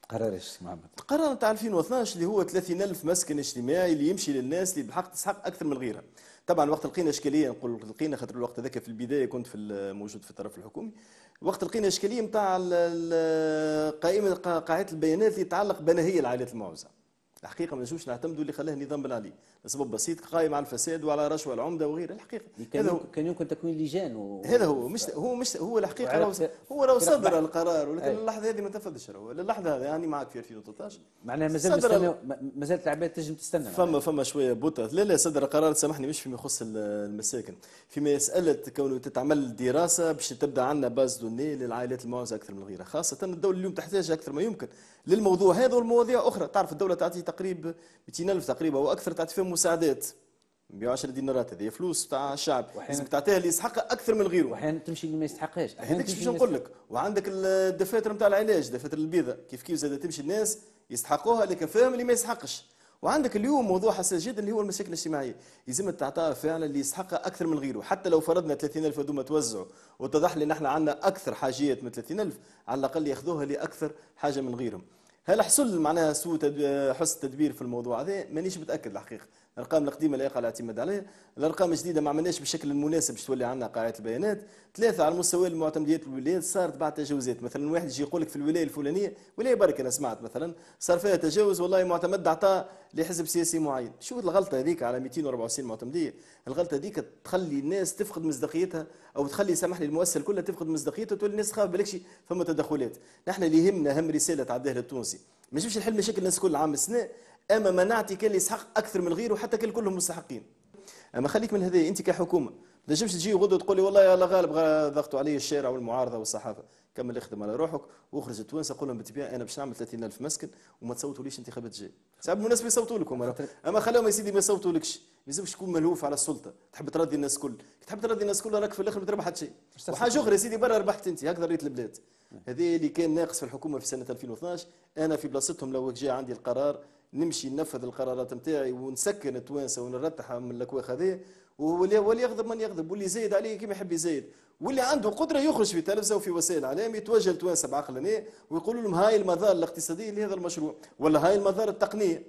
قرار ايش محمد؟ قرار نتاع 2012 اللي هو 30000 مسكن اجتماعي اللي يمشي للناس اللي بالحق تسحق اكثر من غيرها طبعا وقت لقينا اشكاليه نقول لقينا خاطر الوقت هذاك في البدايه كنت في موجود في الطرف الحكومي وقت لقينا اشكاليه نتاع قائمه قاعده البيانات اللي تتعلق بنهيه العائلات المعوزه الحقيقه ما نجمش نعتمدوا اللي خلاه النظام علي لسبب بسيط قائم على الفساد وعلى رشوة العمده وغيره الحقيقه كان يمكن, كان يمكن تكوين لجان و... هذا هو مش هو مش هو الحقيقه س... هو لو صدر القرار ولكن أي. اللحظه هذه ما تنفذش اللحظة هذه يعني معك في 2013 معناها مازال مستنى مازالت العباد تنجم تستنى فما فما شويه بوطه لا لا صدر قرار سامحني مش فيما يخص المساكن فيما مساله كونه تتعمل دراسه باش تبدا عندنا باز دوني للعائلات المعوزه اكثر من غيرها خاصه الدوله اليوم تحتاج اكثر ما يمكن للموضوع هذا والمواضيع اخرى تعرف الدوله تعطي تقريب 200000 تقريبا واكثر تعطي فيهم مساعدات 110 دينارات هذه فلوس تاع الشعب لازم تعطيها اللي يستحقها اكثر من غيره واحيانا تمشي اللي ما يستحقهاش هذاك باش نقول لك وعندك الدفاتر نتاع العلاج الدفاتر البيضاء كيف كيف زاد تمشي الناس يستحقوها لكن فاهم اللي ما يستحقش وعندك اليوم موضوع حساس جدا اللي هو المشاكل الاجتماعيه يلزم تعطى فعلا اللي يستحقها اكثر من غيره حتى لو فرضنا 30000 هذوما توزعوا واتضح لي ان احنا عندنا اكثر حاجيات من 30000 على الاقل ياخذوها لاكثر حاجه من غيرهم هل حصل معناها سوء حس تدبير في الموضوع هذا مانيش متاكد الحقيقه الارقام القديمه لا يقع الاعتماد عليها الارقام الجديده ما عملناش بالشكل المناسب باش تولي عندنا قاعده البيانات ثلاثه على مستوى المعتمديات الولايات صارت بعد تجاوزات مثلا واحد يجي يقول لك في الولايه الفلانيه ولايه برك انا سمعت مثلا صار فيها تجاوز والله معتمد اعطاه لحزب سياسي معين شوف الغلطه هذيك على 294 معتمديه الغلطه هذيك تخلي الناس تفقد مصداقيتها او تخلي سامح لي المؤسسه كلها تفقد مصداقيتها وتولي الناس تخاف بالكش فما تدخلات نحن اللي يهمنا اهم رساله تعديها للتونسي مش باش نحل مشاكل الناس كل عام السنه اما منعتي كان اللي يسحق اكثر من غيره حتى كان كلهم مستحقين اما خليك من هذه انت كحكومه ما تنجمش تجي غدوه تقول لي والله يا الله غالب ضغطوا علي الشارع والمعارضه والصحافه كمل اخدم على روحك واخرج التوانسه قول لهم بالطبيعه انا باش نعمل 30000 مسكن وما تصوتوليش انتخابات جاي ساعات بالمناسبه يصوتوا لكم اما خلاهم يا سيدي ما يصوتولكش ما يلزمش تكون ملهوف على السلطه تحب ترضي الناس الكل تحب ترضي الناس الكل راك في الاخر ما تربح حتى شيء وحاجه اخرى يا سيدي برا ربحت انت هكذا ريت البلاد هذا اللي كان ناقص في الحكومه في سنه 2012 انا في بلاصتهم لو جاء عندي القرار نمشي ننفذ القرارات نتاعي ونسكن التوانسه ونرتحها من الاكواخ هذه واللي يغضب من يغضب واللي زايد عليه كما يحب يزايد واللي عنده قدره يخرج في التلفزه وفي وسائل الاعلام يتوجه لتوانسه بعقلانيه ويقولوا لهم هاي المظاهر الاقتصاديه لهذا المشروع ولا هاي المظاهر التقنيه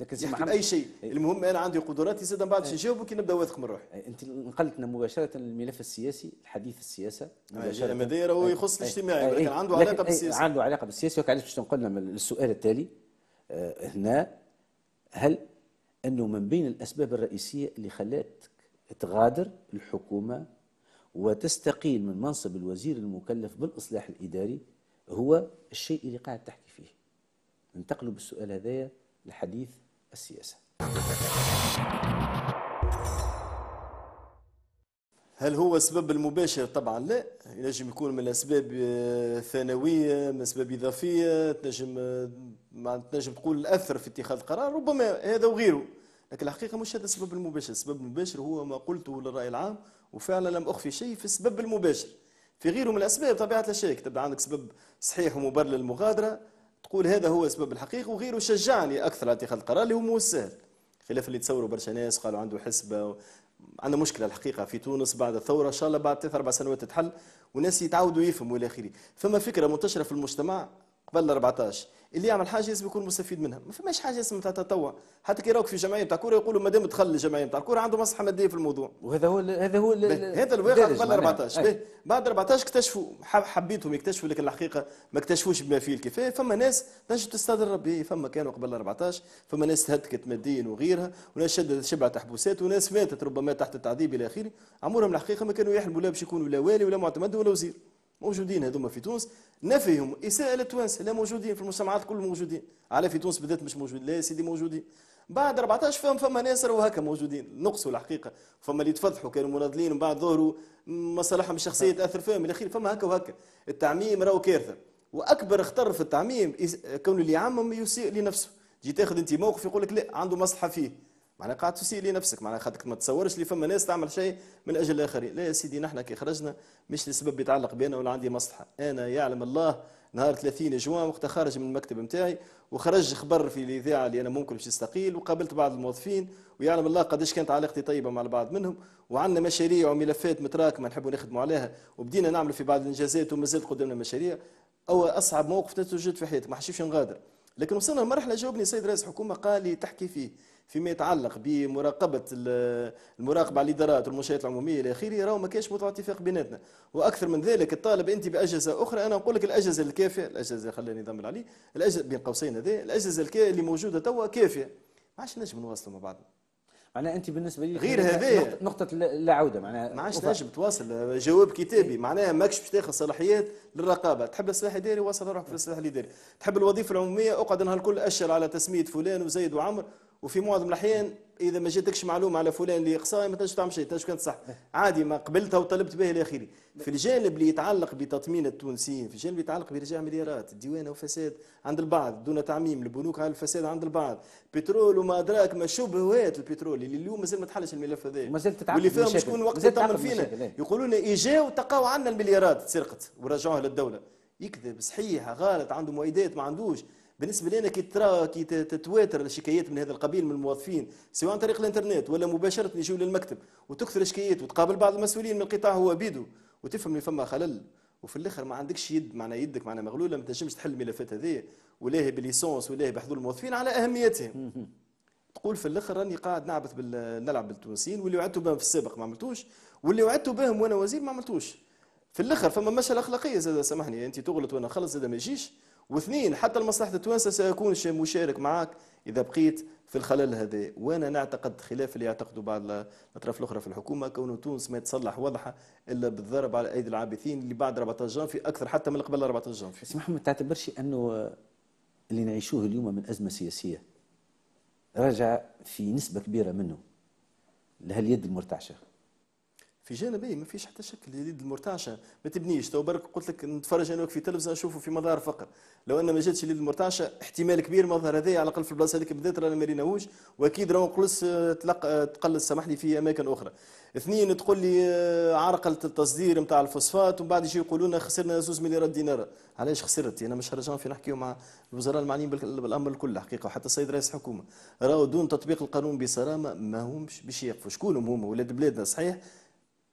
لكن سي محمد. نعم. اي شيء إيه. المهم انا عندي قدراتي زاد بعد باش نجاوبك كي نبدا واثق من روحي إيه، انت نقلتنا مباشره للملف السياسي الحديث السياسه إيه، مباشره هذا راهو يخص الاجتماعي لكن عنده علاقه بالسياسه عنده علاقه بالسياسه وعلاش باش تنقلنا للسؤال التالي آه، هنا هل أنه من بين الأسباب الرئيسية اللي خلاتك تغادر الحكومة وتستقيل من منصب الوزير المكلف بالإصلاح الإداري هو الشيء اللي قاعد تحكي فيه ننتقلوا بالسؤال هذايا لحديث السياسة هل هو السبب المباشر طبعا لا ينجم يكون من اسباب آه، ثانويه من اسباب اضافيه تنجم آه، تنجم تقول الاثر في اتخاذ قرار ربما هذا وغيره لكن الحقيقه مش هذا السبب المباشر السبب المباشر هو ما قلته للراي العام وفعلا لم اخفي شيء في السبب المباشر في غيره من الاسباب طبيعه الشيء تبدا عندك سبب صحيح ومبرر للمغادره تقول هذا هو السبب الحقيقي وغيره شجعني اكثر على اتخاذ القرار اللي هو مو السهل خلاف اللي تصوروا برشا ناس قالوا عنده حسبه عندنا مشكله الحقيقه في تونس بعد الثوره ان شاء الله بعد ثلاث اربع سنوات تتحل والناس يتعودوا يفهموا الى اخره فما فكره منتشره في المجتمع قبل 14 اللي يعمل حاجه لازم يكون مستفيد منها ما فماش حاجه اسمها تتطوع حتى كي راك في جمعيه نتاع كوره يقولوا مادام دخل الجمعيه نتاع كوره عنده مصلحه ماديه في الموضوع وهذا هو هذا هو هذا الواقع قبل 14 بعد 14 اكتشفوا حبيتهم يكتشفوا لكن الحقيقه ما اكتشفوش بما فيه الكفايه فما ناس نجم تستدر ربي إيه، فما كانوا قبل 14 فما ناس تهتكت ماديا وغيرها وناس شبعت حبوسات وناس ماتت ربما تحت التعذيب الى اخره عمرهم الحقيقه ما كانوا يحلموا لا باش يكونوا لا والي ولا معتمد ولا وزير موجودين هذوما في تونس نفيهم إساءة للتوانسة لا موجودين في المجتمعات كل موجودين على في تونس بدات مش موجودين لا يا سيدي موجودين بعد 14 فهم فما ناس راهو هكا موجودين نقصوا الحقيقه فما اللي تفضحوا كانوا مناضلين من بعد ظهروا مصالحهم الشخصيه تاثر فيهم الى اخره فما هكا وهكا التعميم راهو كارثه واكبر خطر في التعميم كون اللي يعمم يسيء لنفسه تجي تاخذ انت موقف يقول لك لا عنده مصلحه فيه معناها قاعد تسيء لنفسك معناها خاطرك ما تصورش اللي فما ناس تعمل شيء من اجل الاخرين لا يا سيدي نحن كي خرجنا مش لسبب يتعلق بينا ولا عندي مصلحه انا يعلم الله نهار 30 جوان وقت خارج من المكتب نتاعي وخرج خبر في الاذاعه اللي انا ممكن باش استقيل وقابلت بعض الموظفين ويعلم الله قداش كانت علاقتي طيبه مع البعض منهم وعندنا مشاريع وملفات متراكمه نحبوا نخدموا عليها وبدينا نعملوا في بعض الانجازات وما زلت قدامنا مشاريع او اصعب موقف تتوجد في حياتك ما حشيفش نغادر لكن وصلنا لمرحله جاوبني سيد رئيس الحكومه قال لي تحكي فيه فيما يتعلق بمراقبه المراقبه على الادارات والمنشات العموميه الى اخره راهو ما كانش موضوع اتفاق بيناتنا واكثر من ذلك الطالب انت باجهزه اخرى انا نقول لك الاجهزه الكافيه الاجهزه خلاني نضمن عليه الاجهزه بين قوسين هذا الاجهزه اللي موجوده توا كافيه ما عادش نجم نواصلوا مع بعضنا معناها انت بالنسبه لي غير هذا نقطه لا عوده معناها ما عادش نجم تواصل جواب كتابي إيه. معناها ماكش باش تاخذ صلاحيات للرقابه تحب السلاح الاداري واصل روحك في السلاح الاداري تحب الوظيفه العموميه اقعد نهار الكل اشر على تسميه فلان وزيد وعمر وفي معظم الاحيان اذا ما جاتكش معلومه على فلان اللي يقصاها ما تنجمش تعمل شيء تنجم كانت صح عادي ما قبلتها وطلبت به الى اخره في الجانب اللي يتعلق بتطمين التونسيين في الجانب اللي يتعلق برجاع مليارات الديوانه وفساد عند البعض دون تعميم البنوك على الفساد عند البعض بترول وما ادراك ما شبهات البترول اللي اليوم مازال ما تحلش الملف هذا مازال تتعامل واللي فيهم شكون وقت تعمل فينا إيه. يقولوا لنا اجاو تلقاو عنا المليارات سرقت ورجعوها للدوله يكذب صحيح غلط عنده مؤيدات ما عندوش بالنسبه لنا كي ترى كي تتواتر الشكايات من هذا القبيل من الموظفين سواء عن طريق الانترنت ولا مباشره يجوا للمكتب وتكثر الشكايات وتقابل بعض المسؤولين من القطاع هو بيدو وتفهم اللي فما خلل وفي الاخر ما عندكش يد معنا يدك معنا مغلوله ما تنجمش تحل الملفات هذه ولا بالليسونس ولا بحضور الموظفين على اهميتهم تقول في الاخر راني قاعد نعبث بال... نلعب بالتونسيين واللي وعدت بهم في السابق ما عملتوش واللي وعدت بهم وانا وزير ما عملتوش في الاخر فما مشكله اخلاقيه زاد سامحني انت تغلط وانا خلص زاد ما يجيش واثنين حتى لمصلحة التوانسة شيء مشارك معك إذا بقيت في الخلل هذا وأنا نعتقد خلاف اللي يعتقدوا بعض الأطراف الأخرى في الحكومة كون تونس ما يتصلح واضحة إلا بالضرب على أيدي العابثين اللي بعد 14 جانفي أكثر حتى من قبل 14 جانفي سي محمد تعتبرش أنه اللي نعيشوه اليوم من أزمة سياسية رجع في نسبة كبيرة منه لهاليد المرتعشة في جانبي ما فيش حتى شكل اليد المرتعشه ما تبنيش تو برك قلت لك نتفرج انا في تلفزه نشوفه في مظهر فقط لو ان ما جاتش اليد المرتعشه احتمال كبير المظهر هذا على الاقل في البلاصه هذيك بالذات رانا ما ريناهوش واكيد راهو قلص آه، آه، تقلص سامحني في اماكن اخرى اثنين تقول لي آه، عرقلة التصدير نتاع الفوسفات ومن بعد يجي يقولوا لنا خسرنا زوز مليارات دينار علاش خسرت انا مش هرجان في نحكيو مع الوزراء المعنيين بالامر الكل حقيقه وحتى السيد رئيس الحكومه راهو دون تطبيق القانون بصرامه ما همش باش يقفوا شكونهم هم ولاد بلادنا صحيح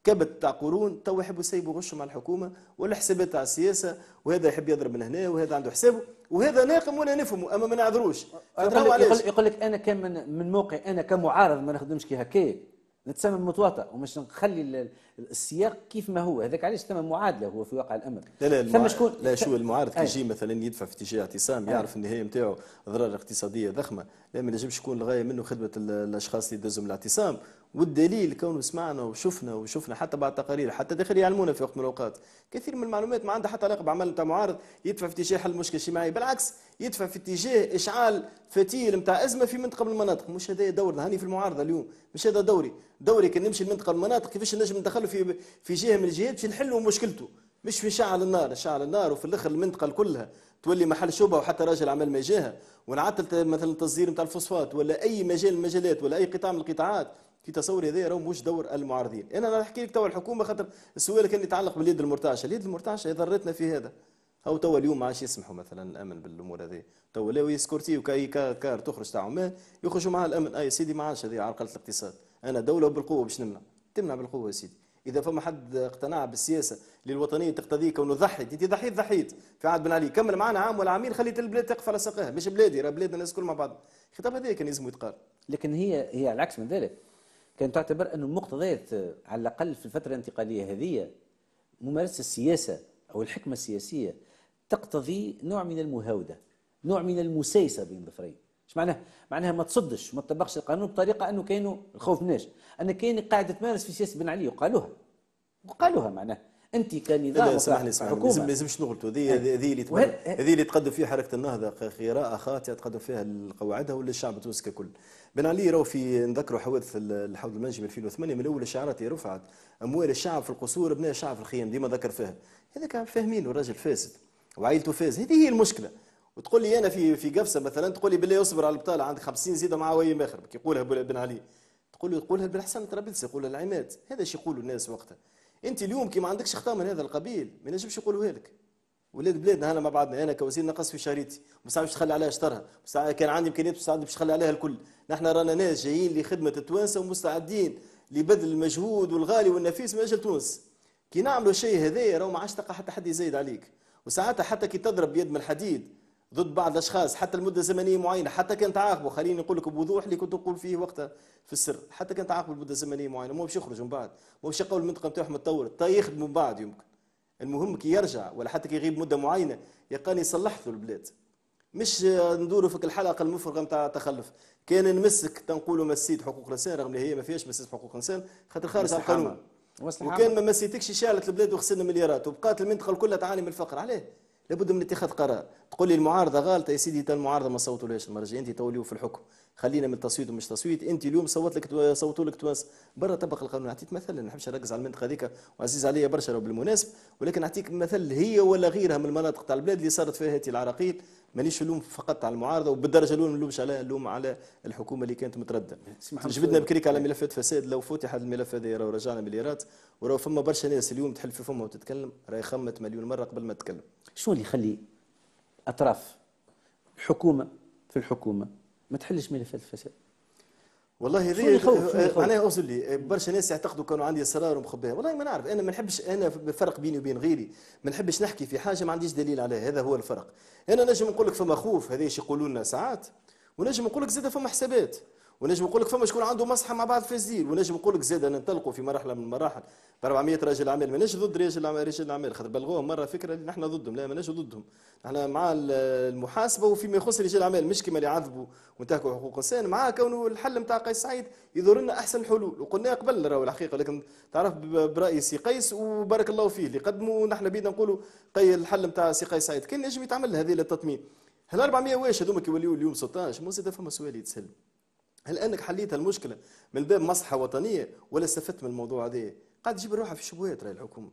كبت تاع قرون تو يحبوا يسيبوا غش مع الحكومه ولا حسابات تاع السياسه وهذا يحب يضرب من هنا وهذا عنده حسابه وهذا ناقم وانا نفهمه اما ما نعذروش أه، يقول, يقول, يقول لك انا كان من, من موقعي انا كمعارض ما نخدمش كي هكاك نتسمى متواطئ ومش نخلي السياق كيف ما هو هذاك علاش ثم معادله هو في واقع الامر لا لا ثم شكون لا شو المعارض كي يجي مثلا يدفع في اتجاه اعتصام يعرف النهايه نتاعو ضرر اقتصاديه ضخمه لا ما نجمش يكون الغايه منه خدمه الاشخاص اللي دازوا من الاعتصام والدليل كون سمعنا وشفنا وشفنا حتى بعد تقارير حتى داخل يعلمونا في وقت من الاوقات كثير من المعلومات ما عندها حتى علاقه بعمل نتاع معارض يدفع في اتجاه حل مشكله اجتماعيه بالعكس يدفع في اتجاه اشعال فتيل نتاع ازمه في منطقه من المناطق مش هذا دورنا هاني في المعارضه اليوم مش هذا دوري دوري كان نمشي لمنطقه من المناطق كيفاش نجم ندخله في في جهه من الجهات باش نحلوا مشكلته مش في شعل النار شعل النار وفي الاخر المنطقه كلها تولي محل شبهه وحتى راجل عمل ما جاها ونعطل مثلا التصدير نتاع الفوسفات ولا اي مجال من المجالات ولا اي قطاع من القطاعات في تصوري هذا راهو مش دور المعارضين انا نحكي لك توا الحكومه خاطر السؤال كان يتعلق باليد المرتعشه اليد المرتعشه ضرتنا في هذا او توا اليوم ما عادش يسمحوا مثلا الامن بالامور هذه توا لا ويسكورتي وكاي كار تخرج تاع عمان يخرجوا معها الامن اي سيدي ما عادش هذه عرقله الاقتصاد انا دوله بالقوه باش نمنع تمنع بالقوه يا سيدي اذا فما حد اقتنع بالسياسه للوطنيه تقتضي كونه ضحيت انت ضحيت ضحيت في عهد بن علي كمل معنا عام ولا عامين خليت البلاد تقف على ساقها مش بلادي راه بلادنا الناس كل مع بعض الخطاب هذا كان لازم يتقال لكن هي هي العكس من ذلك كانت تعتبر أن المقتضيات آه، على الأقل في الفترة الانتقالية هذه ممارسة السياسة أو الحكمة السياسية تقتضي نوع من المهاودة نوع من المسايسة بين ظفرين اش معناها؟ معناها ما تصدش ما تطبقش القانون بطريقه انه كاينه الخوف مناش، ان كاين قاعده تمارس في سياسه بن علي وقالوها وقالوها معناها انت كنظام اسمح لي اسمح لي ما لازمش نغلطوا هذه أه. هذه اللي هذه أه. اللي تقدم فيها حركه النهضه قراءه خاطئه تقدم فيها قواعدها ولا الشعب التونسي ككل بن علي راهو في نذكروا حوادث الحوض المنجم 2008 من اول الشعارات اللي رفعت اموال الشعب في القصور ابناء الشعب في الخيام ديما ذكر فيها هذاك فاهمين الراجل فاسد وعائلته فاز هذه هي المشكله وتقول لي انا في في قفصه مثلا تقول لي بالله اصبر على البطاله عندك 50 زيده مع وي اخر يقولها بن علي تقول له يقولها بن حسن طرابلسي يقولها العماد هذا شي يقولوا الناس وقتها انت اليوم كي ما عندكش خطا من هذا القبيل ما ينجمش يقولوها لك ولاد بلادنا هنا مع بعضنا انا كوزير نقص في شريطي ما باش تخلي عليها شطرها كان عندي امكانيات ما باش تخلي عليها الكل نحن رانا ناس جايين لخدمه التوانسه ومستعدين لبذل المجهود والغالي والنفيس من اجل تونس كي نعملوا الشيء هذايا راهو ما عادش تلقى حتى حد يزايد عليك وساعتها حتى كي تضرب بيد من الحديد ضد بعض الاشخاص حتى لمده زمنيه معينه حتى كان تعاقبه خليني نقول لك بوضوح اللي كنت نقول فيه وقتها في السر حتى كان تعاقبه لمده زمنيه معينه مو باش يخرج من بعد مو باش يقول المنطقه نتاعهم تطورت تا يخدموا من بعد يمكن المهم كي يرجع ولا حتى كي يغيب مده معينه يقاني صلحت له البلاد مش ندوروا في الحلقه المفرغه نتاع التخلف كان نمسك تنقولوا مسيت حقوق الانسان رغم اللي هي ما فيهاش مسيت حقوق الانسان خاطر خارج القانون وكان ما مسيتكش شالت البلاد وخسرنا مليارات وبقات المنطقه كلها تعاني من الفقر عليه لابد من اتخاذ قرار تقول لي المعارضه غالطه يا سيدي المعارضه ما صوتوا ليش المرجعيه انت توليوا في الحكم خلينا من تصويت ومش تصويت انت اليوم صوت لك صوتوا لك تونس برا طبق القانون اعطيت مثل ما نحبش نركز على المنطقه هذيك وعزيز عليا برشا بالمناسب ولكن اعطيك مثل هي ولا غيرها من المناطق تاع البلاد اللي صارت فيها هذه العراقيل مانيش نلوم فقط على المعارضه وبالدرجه الاولى ما نلومش عليها نلوم على الحكومه اللي كانت مترده جبدنا بكريك على ملفات فساد لو فتح هذا الملف هذا راهو رجعنا مليارات وراهو فما برشا ناس اليوم تحل في فمها وتتكلم راهي خمت مليون مره قبل ما تتكلم شنو اللي يخلي اطراف الحكومه في الحكومه ما تحلش ملفات الفساد والله هذا معناها اوصل لي أه، برشا ناس يعتقدوا كانوا عندي اسرار ومخباها والله ما نعرف انا ما نحبش انا بفرق بيني وبين غيري ما نحبش نحكي في حاجه ما عنديش دليل عليها هذا هو الفرق انا نجم نقول لك فما خوف هذا ايش يقولوا لنا ساعات ونجم نقول لك زاد فما حسابات ونجم نقول لك فما شكون عنده مصحه مع بعض في الزير ونجم نقول لك زاد ننطلقوا في مرحله من المراحل ب 400 راجل اعمال ماناش ضد رجال رجال الاعمال خاطر بلغوهم مره فكره اللي نحن ضدهم لا ماناش ضدهم نحن مع المحاسبه وفيما يخص رجال الاعمال مش كما اللي يعذبوا وانتهكوا حقوق الانسان مع كونه الحل نتاع قيس سعيد يدور لنا احسن حلول وقلنا قبل راهو الحقيقه لكن تعرف براي سي قيس وبارك الله فيه اللي قدموا نحن بيدنا نقولوا قي الحل نتاع سي قيس سعيد كان نجم يتعمل هذه التطمين هل 400 واش هذوما كيوليو اليوم 16 مو زاد فما سؤال يتسلم هل انك حليت المشكله من باب مصحه وطنيه ولا استفدت من الموضوع هذا؟ قاعد تجيب روحها في شبهات راهي الحكومه.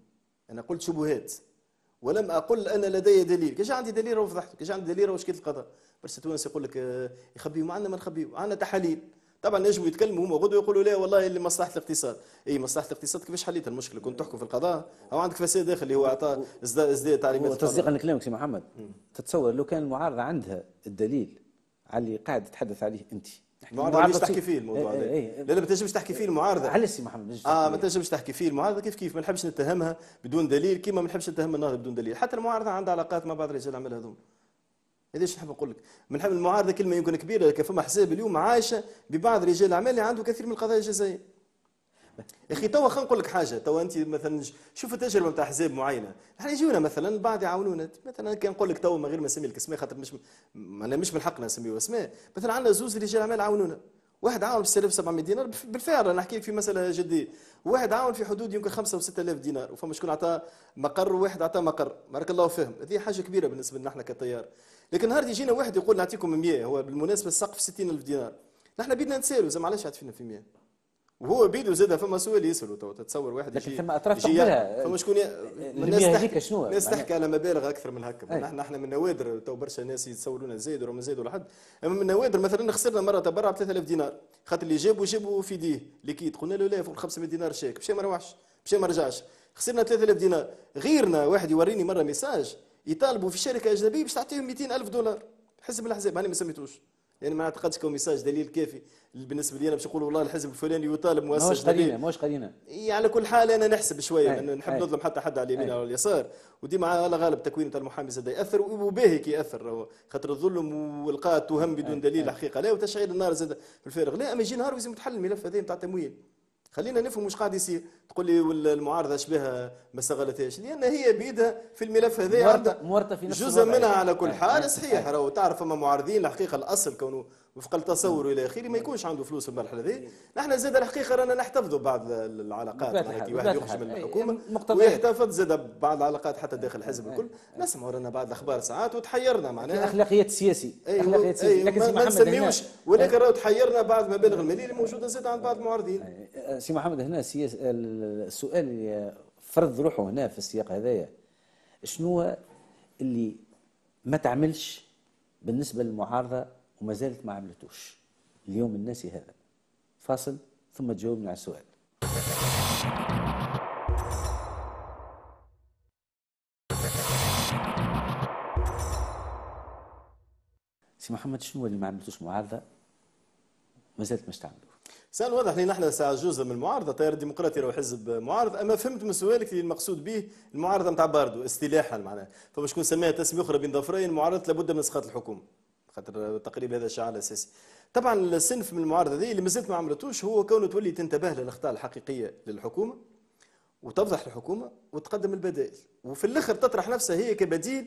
انا قلت شبهات ولم اقل ان لدي دليل، كاش عندي دليل وفضحت كاش عندي دليل وشكيت القضاء. برشا تونس يقول لك آه، ما عندنا ما نخبيه، عندنا تحاليل. طبعا نجموا يتكلموا هما غدوه يقولوا لا والله اللي مصلحه الاقتصاد، اي مصلحه الاقتصاد كيفاش حليت المشكله؟ كنت تحكم في القضاء او عندك فساد داخل اللي هو اعطى ازداد ازداد تعليمات تصديقا لكلامك سي محمد تتصور لو كان المعارضه عندها الدليل على اللي قاعد تتحدث عليه انت المعارضه مش تحكي طيب. فيه الموضوع هذا إيه، إيه، إيه. لا لا ما تنجمش تحكي فيه المعارضه علاش سي محمد اه ما تنجمش تحكي فيه المعارضه كيف كيف ما نحبش نتهمها بدون دليل كيما ما نحبش نتهم النهضه بدون دليل حتى المعارضه عندها علاقات مع بعض رجال الاعمال هذوما هذاش نحب نقول لك من حب المعارضه كلمه يمكن كبيره لكن فما حساب اليوم عايشه ببعض رجال الاعمال اللي عنده كثير من القضايا الجزائيه يا اخي توا خلينا نقول لك حاجه توا انت مثلا شوف التجربه نتاع احزاب معينه احنا يجونا مثلا بعض يعاونونا مثلا كان نقول لك توا من غير ما نسمي لك اسماء خاطر مش انا مش من حقنا نسميو اسماء مثلا عندنا زوز رجال اعمال عاونونا واحد عاون ب 6700 دينار بالفعل انا احكي لك في مساله جديه واحد عاون في حدود يمكن 5 و 6000 دينار وفما شكون عطاه مقر وواحد عطاه مقر بارك الله فيهم هذه حاجه كبيره بالنسبه لنا احنا كطيار لكن نهار يجينا واحد يقول نعطيكم 100 هو بالمناسبه السقف 60000 دينار نحن بدنا نسالوا زعما علاش عطينا في 100 وهو بيدو زاد فما سؤال يسالوا تو تتصور واحد لكن ثم اطراف تقبلها فما شكون الناس تحكي شنو الناس تحكي على مبالغ اكثر من هكا نحن احنا من نوادر تو برشا ناس يتصورون زايد ولا ما زايد ولا حد اما من نوادر مثلا خسرنا مره تبرع ب 3000 دينار خاطر اللي جابوا جابوا في ديه ليكيد قلنا له لا فوق 500 دينار شيك مشى ما روحش مشى ما رجعش خسرنا 3000 دينار غيرنا واحد يوريني مره ميساج يطالبوا في شركه اجنبيه باش تعطيهم 200000 دولار حسب الاحزاب انا ما سميتوش يعني ما اعتقدش كو ميساج دليل كافي بالنسبه لي انا باش نقول والله الحزب الفلاني يطالب مؤسسه ماهوش قرينا ماهوش قرينا يعني على كل حال انا نحسب شويه أي. نحب أي. نظلم حتى حد على اليمين او اليسار وديما على غالب تكوين تاع المحامي زاد ياثر وباهي كي ياثر خاطر الظلم والقاء التهم بدون دليل أي. حقيقه لا وتشعيل النار زاد في الفارغ لا اما يجي نهار ويزم تحل الملف هذا نتاع التمويل خلينا نفهم واش قاعد يصير تقول لي المعارضه اش بها ما استغلتهاش لان هي بيدها في الملف هذا مورطه في نفس جزء منها على كل آه، حال صحيح راهو تعرف فما معارضين الحقيقه الاصل كونه وفق التصور الى اخره ما يكونش عنده فلوس في المرحله هذه نحن زاد الحقيقه رانا نحتفظوا بعض العلاقات كي واحد يخرج من الحكومه يعني ويحتفظ زاد بعض العلاقات حتى داخل آه، الحزب آه، الكل نسمعوا رانا بعض الاخبار ساعات وتحيرنا معناها الاخلاقيات السياسي الاخلاقيات أيوه، أيوه، السياسي لكن ما نسميوش ولكن راهو تحيرنا بعض المبالغ الماليه الموجوده زاد عند بعض المعارضين سي محمد هنا السياسه السؤال اللي فرض روحه هنا في السياق هذايا شنو اللي ما تعملش بالنسبه للمعارضه وما زالت ما عملتوش اليوم الناسي هذا فاصل ثم تجاوبنا على السؤال سي محمد شنو اللي ما عملتوش معارضه ما زالت ما تعملوش سؤال واضح لنا احنا ساعه جزء من المعارضه التيار الديمقراطي راهو حزب معارض اما فهمت من سؤالك اللي المقصود به المعارضه نتاع باردو استلاحا معناها فباش تكون سميها تسميه اخرى بين ظفرين معارضه لابد من اسقاط الحكومه خاطر تقريبا هذا الشعار الاساسي طبعا السنف من المعارضه هذه اللي مازالت ما عملتوش هو كونه تولي تنتبه للاخطاء الحقيقيه للحكومه وتفضح الحكومه وتقدم البدائل وفي الاخر تطرح نفسها هي كبديل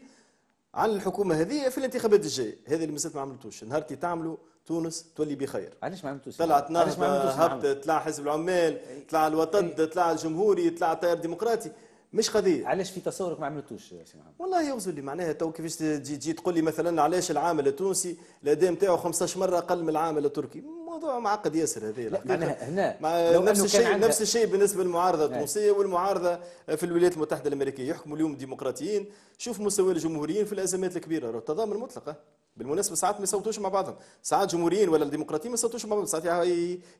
على الحكومه هذه في الانتخابات الجايه هذه اللي مازالت ما عملتوش نهار كي تعملوا تونس تولي بخير علاش ما عملتوش طلعت نهضه هبطت طلع حزب العمال طلع الوطد طلع الجمهوري طلع التيار الديمقراطي مش قضيه علاش في تصورك ما عملتوش سي محمد والله يغزو اللي معناها تو كيفاش تجي تجي تقول لي مثلا علاش العامل التونسي الاداء نتاعو 15 مره اقل من العامل التركي موضوع معقد ياسر هذا معناها هنا مع نفس الشيء نفس الشيء بالنسبه للمعارضه نعم. التونسيه والمعارضه في الولايات المتحده الامريكيه يحكموا اليوم ديمقراطيين شوف مستوى الجمهوريين في الازمات الكبيره التضامن المطلق بالمناسبه ساعات ما يصوتوش مع بعضهم ساعات جمهوريين ولا الديمقراطيين ما يصوتوش مع بعضهم ساعات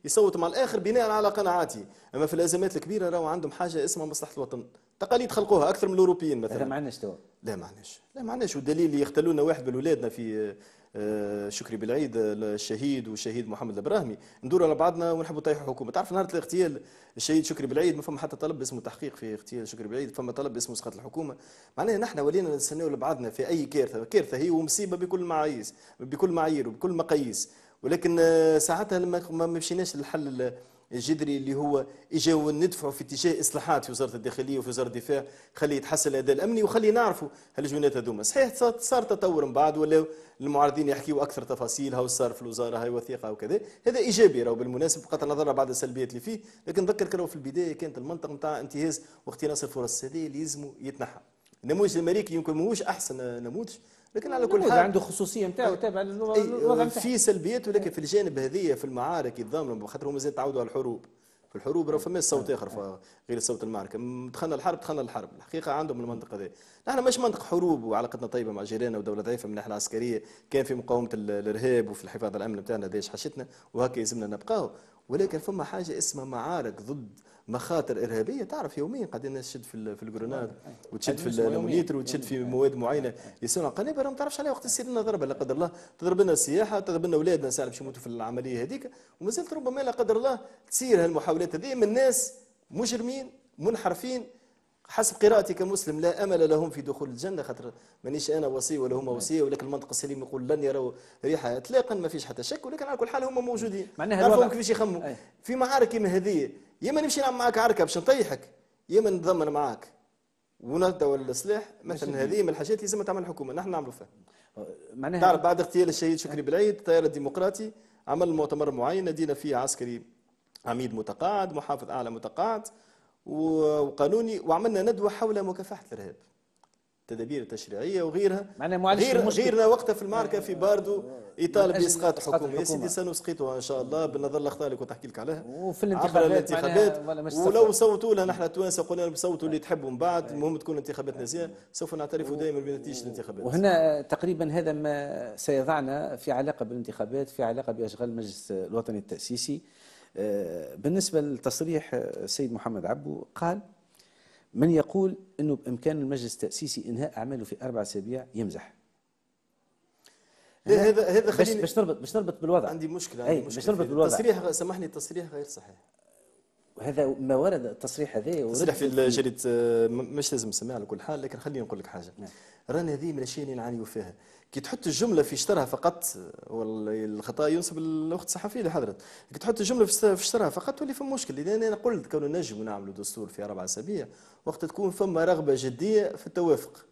يصوت مع الاخر بناء على قناعاتي اما في الازمات الكبيره راهو عندهم حاجه اسمها مصلحه الوطن تقاليد خلقوها اكثر من الاوروبيين مثلا ما عندناش توا لا ما عندناش لا ما عندناش والدليل اللي يختلونا واحد من اولادنا في آه، شكري بالعيد الشهيد والشهيد محمد البراهمي ندوروا على بعضنا ونحبوا نطيحوا الحكومه تعرف نهار الاغتيال الشهيد شكري بالعيد ما فما حتى طلب اسمه تحقيق في اغتيال شكري بالعيد فما طلب اسمه اسقاط الحكومه معناها نحن ولينا نستناو لبعضنا في اي كارثه كارثه هي ومصيبه بكل معايير بكل معايير وبكل مقاييس ولكن آه، ساعتها ما مشيناش للحل الجذري اللي هو اجاو ندفعوا في اتجاه اصلاحات في وزاره الداخليه وفي وزاره الدفاع خلي يتحسن الاداء الامني وخلي نعرفوا هل جونات هذوما صحيح صار تطور من بعد ولا المعارضين يحكيوا اكثر تفاصيل هاو صار في الوزاره هاي وثيقه وكذا هذا ايجابي راهو بالمناسبه بقات نظر بعض السلبيات اللي فيه لكن نذكرك راهو في البدايه كانت المنطق نتاع انتهاز واختناص الفرص هذه اللي يلزموا يتنحى النموذج الامريكي يمكن ماهوش احسن نموذج لكن على كل حال عنده خصوصيه نتاعو تابع للوضع في سلبيات ولكن في الجانب هذه في المعارك يتضامنوا خاطر هما زاد تعودوا على الحروب في الحروب راه فما صوت اخر غير صوت المعركه دخلنا الحرب دخلنا الحرب الحقيقه عندهم المنطقه هذه نحن مش منطقه حروب وعلاقتنا طيبه مع جيراننا ودوله ضعيفه من الناحيه العسكريه كان في مقاومه الارهاب وفي الحفاظ على الامن نتاعنا هذا حشتنا وهكا يلزمنا نبقاو ولكن فما حاجه اسمها معارك ضد مخاطر ارهابيه تعرف يوميا قاعد الناس تشد في في الجرونات وتشد في المونيتر وتشد في مواد معينه يسون قنابل ما تعرفش عليها وقت تصير لنا ضربه لا قدر الله تضرب لنا السياحه تضرب لنا اولادنا ساعه باش يموتوا في العمليه هذيك ومازالت ربما لا قدر الله تصير هالمحاولات هذه من ناس مجرمين منحرفين حسب قراءتي كمسلم لا امل لهم في دخول الجنه خاطر مانيش انا وصي ولا هما وصيه ولكن المنطق السليم يقول لن يروا ريحه اطلاقا ما فيش حتى شك ولكن على كل حال هما موجودين معناها كيفاش يخموا في معارك كيما هذه يمن يمشي نمشي معاك عركه باش نطيحك يمن اما معاك ونهضوا السلاح مثلا هذه من الحاجات اللي لازم تعمل الحكومه نحن نعملوا فيها معناها تعرف بعد اغتيال الشهيد شكري بالعيد التيار الديمقراطي عمل مؤتمر معين ندينا فيه عسكري عميد متقاعد محافظ اعلى متقاعد وقانوني وعملنا ندوه حول مكافحه الارهاب التدابير التشريعيه وغيرها غير غيرنا وقتها في المعركه في باردو يطالب باسقاط الحكومه يا سيدي سنسقطها ان شاء الله بالنظر الاخطاء اللي كنت احكي لك عليها وفي الانتخابات, الانتخابات ولو صوتوا لها نحن التوانسة قلنا لهم صوتوا اللي طيب. تحبوا من بعد طيب. المهم تكون انتخابات نازية سوف نعترف دائما بنتيجه الانتخابات وهنا تقريبا هذا ما سيضعنا في علاقه بالانتخابات في علاقه باشغال المجلس الوطني التاسيسي آه، بالنسبه لتصريح السيد آه، محمد عبو قال من يقول أنه بإمكان المجلس التأسيسي إنهاء أعماله في أربع أسابيع يمزح هذا هذا خليني باش, باش نربط باش نربط بالوضع عندي مشكله عندي مشكله باش نربط بالوضع تصريح سامحني التصريح غير صحيح وهذا ما ورد التصريح هذا تصريح في جريدة مش لازم نسميها على كل حال لكن خليني نقول لك حاجه نعم. رانا هذه من الاشياء اللي نعانيو فيها كي تحط الجمله في شطرها فقط والخطا ينسب للاخت الصحفيه اللي حضرت كي تحط الجمله في شطرها فقط تولي في مشكل لان انا قلت كون نجم نعملوا دستور في اربع اسابيع وقت تكون فما رغبه جديه في التوافق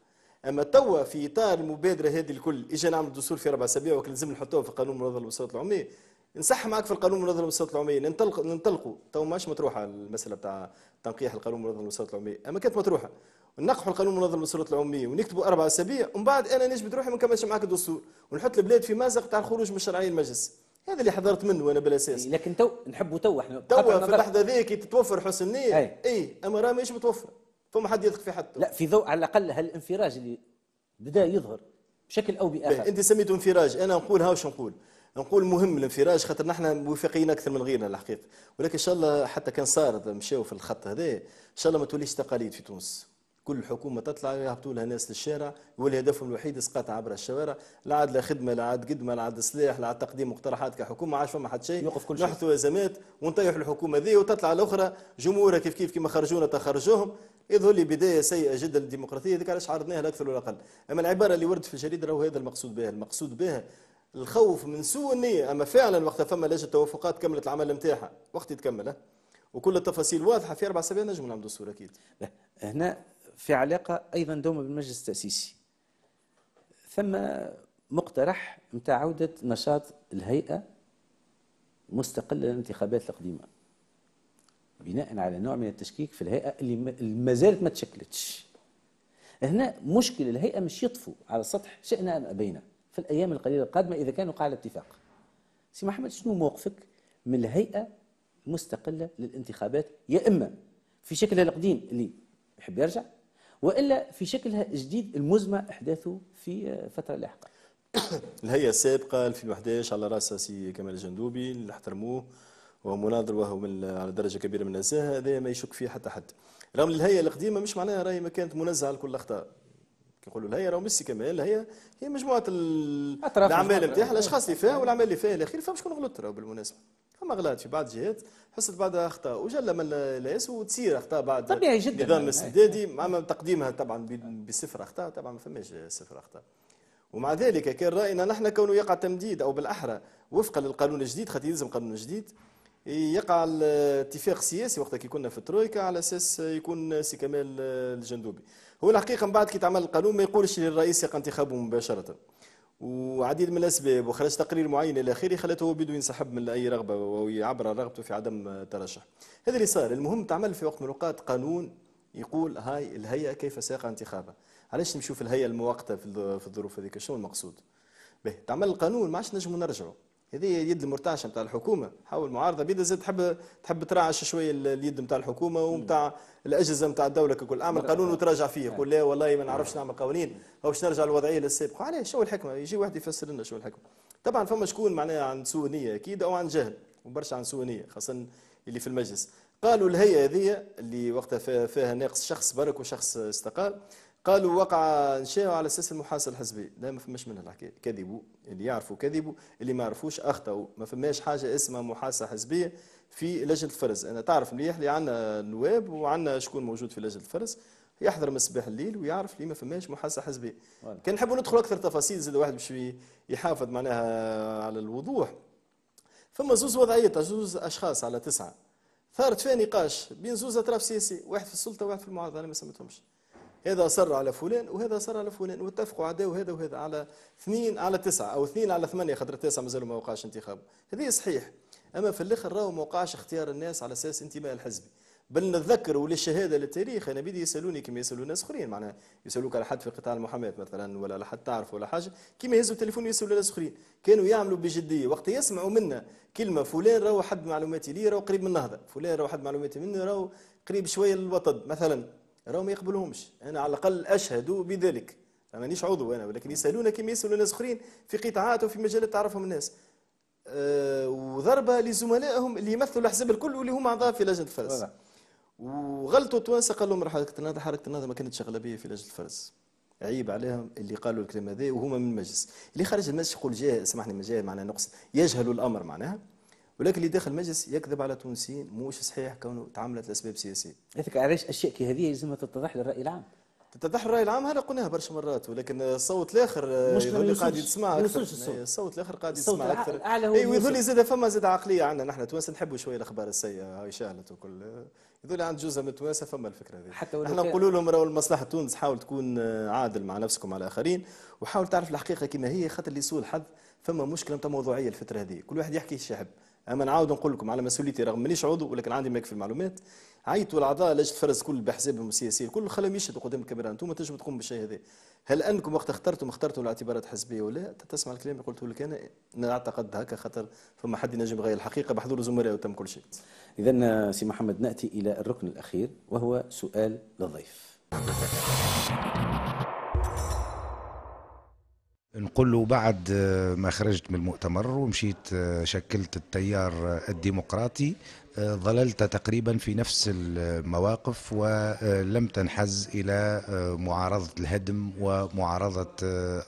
اما توا في اطار المبادره هذه الكل اجا نعمل دستور في ربع سبيع وكان لازم نحطوها في قانون منظمه المستويات العموميه نصح معك في القانون منظمه المستويات العموميه ننطلق ننطلقوا تو ماش مطروحه المساله بتاع تنقيح القانون منظمه المستويات العموميه اما كانت مطروحه ننقحوا القانون منظمه المستويات العموميه ونكتبوا اربع اسابيع ومن بعد انا نجبد روحي ما نكملش معك الدستور ونحط البلاد في مازق تاع الخروج من الشرعيه المجلس هذا اللي حضرت منه انا بالاساس إيه، لكن تو نحبوا تو احنا تو في اللحظه ذيك تتوفر حسن نيه اي ايه اما راه ماهيش متوفر فما حد يثق في حد لا في ضوء على الاقل هالانفراج اللي بدا يظهر بشكل او باخر انت سميته انفراج انا نقول هاوش نقول نقول مهم الانفراج خاطر نحن موافقين اكثر من غيرنا الحقيقه ولكن ان شاء الله حتى كان صار مشاو في الخط هذا ان شاء الله ما توليش تقاليد في تونس كل حكومه تطلع يهبطوا لها ناس للشارع يولي هدفهم الوحيد اسقاط عبر الشوارع لا عاد لا خدمه لا عاد قدمه لا عاد سلاح لا عاد تقديم مقترحات كحكومه عاش فما حد شيء يوقف كل شيء نحثوا ازمات ونطيح الحكومه ذي وتطلع الاخرى جمهورها كيف كيف كما خرجونا تخرجوهم يظهر لي بدايه سيئه جدا للديمقراطيه ذيك علاش عرضناها لا اكثر ولا اقل اما العباره اللي وردت في الجريده راهو هذا المقصود بها المقصود بها الخوف من سوء النيه اما فعلا وقت فما لجنه توافقات كملت العمل نتاعها وقت يتكمل وكل التفاصيل واضحه في 74 نجم نعملوا الصورة اكيد هنا في علاقه ايضا دوما بالمجلس التاسيسي ثم مقترح نتاع عوده نشاط الهيئه مستقله للانتخابات القديمه بناء على نوع من التشكيك في الهيئه اللي ما زالت ما تشكلتش هنا مشكل الهيئه مش يطفو على السطح شئنا ام ابينا في الايام القليله القادمه اذا كان وقع الاتفاق سي محمد شنو موقفك من الهيئه المستقله للانتخابات يا اما في شكلها القديم اللي يحب يرجع والا في شكلها الجديد المزمع احداثه في آه، فتره لاحقه. [coughs] الهيئه السابقه 2011 على راسها سي كمال الجندوبي اللي احترموه وهو من على درجه كبيره من النزاهه هذا ما يشك فيه حتى حد. رغم الهيئه القديمه مش معناها راهي ما كانت منزعه لكل اخطاء. كيقولوا الهيئه راهو ميسي كمان الهيئه هي مجموعه الاعمال نتاعها الاشخاص اللي فيها والاعمال اللي فيها الاخير فمش شكون غلط بالمناسبه. ما غلطش بعد جهات حصلت بعض اخطاء وجل من لا يسوى وتصير اخطاء بعد طبيعي جدا نظام يعني. استبدادي مع تقديمها طبعا بصفر اخطاء طبعا ما فماش صفر اخطاء ومع ذلك كان راينا نحن كونه يقع تمديد او بالاحرى وفقا للقانون الجديد خاطر يلزم قانون جديد يقع الاتفاق سياسي وقتها كي كنا في الترويكا على اساس يكون سي كمال الجندوبي هو الحقيقه من بعد كي تعمل القانون ما يقولش للرئيس يقع انتخابه مباشره وعديد من الاسباب وخرج تقرير معين الى اخره خلته بدو ينسحب من اي رغبه ويعبر عن رغبته في عدم الترشح. هذا اللي صار، المهم تعمل في وقت من الاوقات قانون يقول هاي الهيئه كيف ساق انتخابها. علاش نمشيو في الهيئه المؤقته في الظروف هذيك؟ شنو المقصود؟ به تعمل القانون ما عادش نجمو نرجعو. هذه اليد المرتعشه نتاع الحكومه حول المعارضه بيد زاد تحب تحب ترعش شويه اليد نتاع الحكومه ونتاع الاجهزه نتاع الدوله ككل اعمل قانون وتراجع فيه يقول لا إيه والله ما نعرفش نعمل قوانين او باش نرجع للوضعيه السابقه علاش شو الحكمه يجي واحد يفسر لنا شو الحكمه طبعا فما شكون معناها عن سوء نيه اكيد او عن جهل وبرشا عن سوء نيه خاصه اللي في المجلس قالوا الهيئه هذه اللي وقتها فيها ناقص شخص برك وشخص استقال قالوا وقع نشاو على اساس المحاصر الحزبيه لا ما فماش منها الحكايه كذبوا اللي يعرفوا كذبوا اللي ما يعرفوش اخطاوا ما فماش حاجه اسمها محاصر حزبيه في لجنه الفرز انا تعرف مليح اللي عندنا نواب وعندنا شكون موجود في لجنه الفرز يحضر من الصباح الليل ويعرف لي ما فماش محاصر حزبيه كان نحبوا ندخل اكثر تفاصيل زاد الواحد باش يحافظ معناها على الوضوح فما زوز وضعيات زوز اشخاص على تسعه ثارت فيها نقاش بين زوز اطراف سياسي واحد في السلطه وواحد في المعارضه انا ما سميتهمش هذا أصر على فلان وهذا أصر على فلان واتفقوا عداو هذا وهذا على اثنين على تسعة أو اثنين على ثمانية خاطر التاسع مازالوا ما وقعش انتخاب هذه صحيح أما في الآخر راهو ما وقعش اختيار الناس على أساس انتماء الحزبي بل نتذكر وللشهاده للتاريخ انا بيدي يسالوني كما يسالوا ناس اخرين معناها يسالوك على حد في قطاع المحاماه مثلا ولا على حد تعرفه ولا حاجه كما يهزوا التليفون يسالوا ناس اخرين كانوا يعملوا بجديه وقت يسمعوا منا كلمه فلان راهو حد معلوماتي لي راهو قريب من النهضه فلان راهو حد معلوماتي مني راهو قريب شويه للوطن مثلا راهو ما يقبلهمش انا على الاقل اشهد بذلك انا مانيش عضو انا ولكن يسالونا كما يسالوا ناس اخرين في قطاعات وفي مجالات تعرفهم الناس أه وضربه لزملائهم اللي يمثلوا الاحزاب الكل واللي هما اعضاء في لجنه الفرز وغلطوا التوانسه قال لهم حركه النهضه حركه النهضه ما كانتش اغلبيه في لجنه الفرز عيب عليهم اللي قالوا الكلام هذا وهما من المجلس اللي خرج المجلس يقول جاهل سمحني ما جاهل معناها نقص يجهل الامر معناها ولكن اللي داخل المجلس يكذب على التونسيين مش صحيح كونه تعاملت لاسباب سياسيه. علاش اشياء كي هذه لازم تتضح للراي العام؟ تتضح للراي العام هذا قلناها برشا مرات ولكن الصوت الاخر آه، يظل قاعد يسمع اكثر إيه، الصوت الاخر قاعد يسمع اكثر اي ويظل زاد فما زاد عقليه عندنا نحن تونس نحبوا شويه الاخبار السيئه هاي شعلت وكل يظل عند جزء من التوانسه فما الفكره هذه حتى احنا نقولوا لهم راهو المصلحه تونس حاول تكون آه، عادل مع نفسكم على الاخرين وحاول تعرف الحقيقه كما هي خاطر اللي سوء الحظ فما مشكله موضوعيه الفتره هذه كل واحد يحكي الشعب اما نعاود نقول لكم على مسؤوليتي رغم مانيش عضو ولكن عندي ماك في المعلومات عيطوا الاعضاء لجنه فرز كل بحسابهم السياسيه كل خلاهم يشهدوا قدام الكاميرا انتم تنجم تقوموا بالشيء هذا هل انكم وقت اخترتم اخترتوا الاعتبارات حزبيه ولا تسمع الكلام اللي قلته لك انا نعتقد هكا خاطر فما حد ينجم يغير الحقيقه بحضور زملائي وتم كل شيء اذا سي محمد ناتي الى الركن الاخير وهو سؤال للضيف نقول له بعد آه، ما خرجت من المؤتمر ومشيت آه، شكلت التيار الديمقراطي آه، ظللت تقريبا في نفس المواقف ولم تنحز الى معارضه الهدم ومعارضه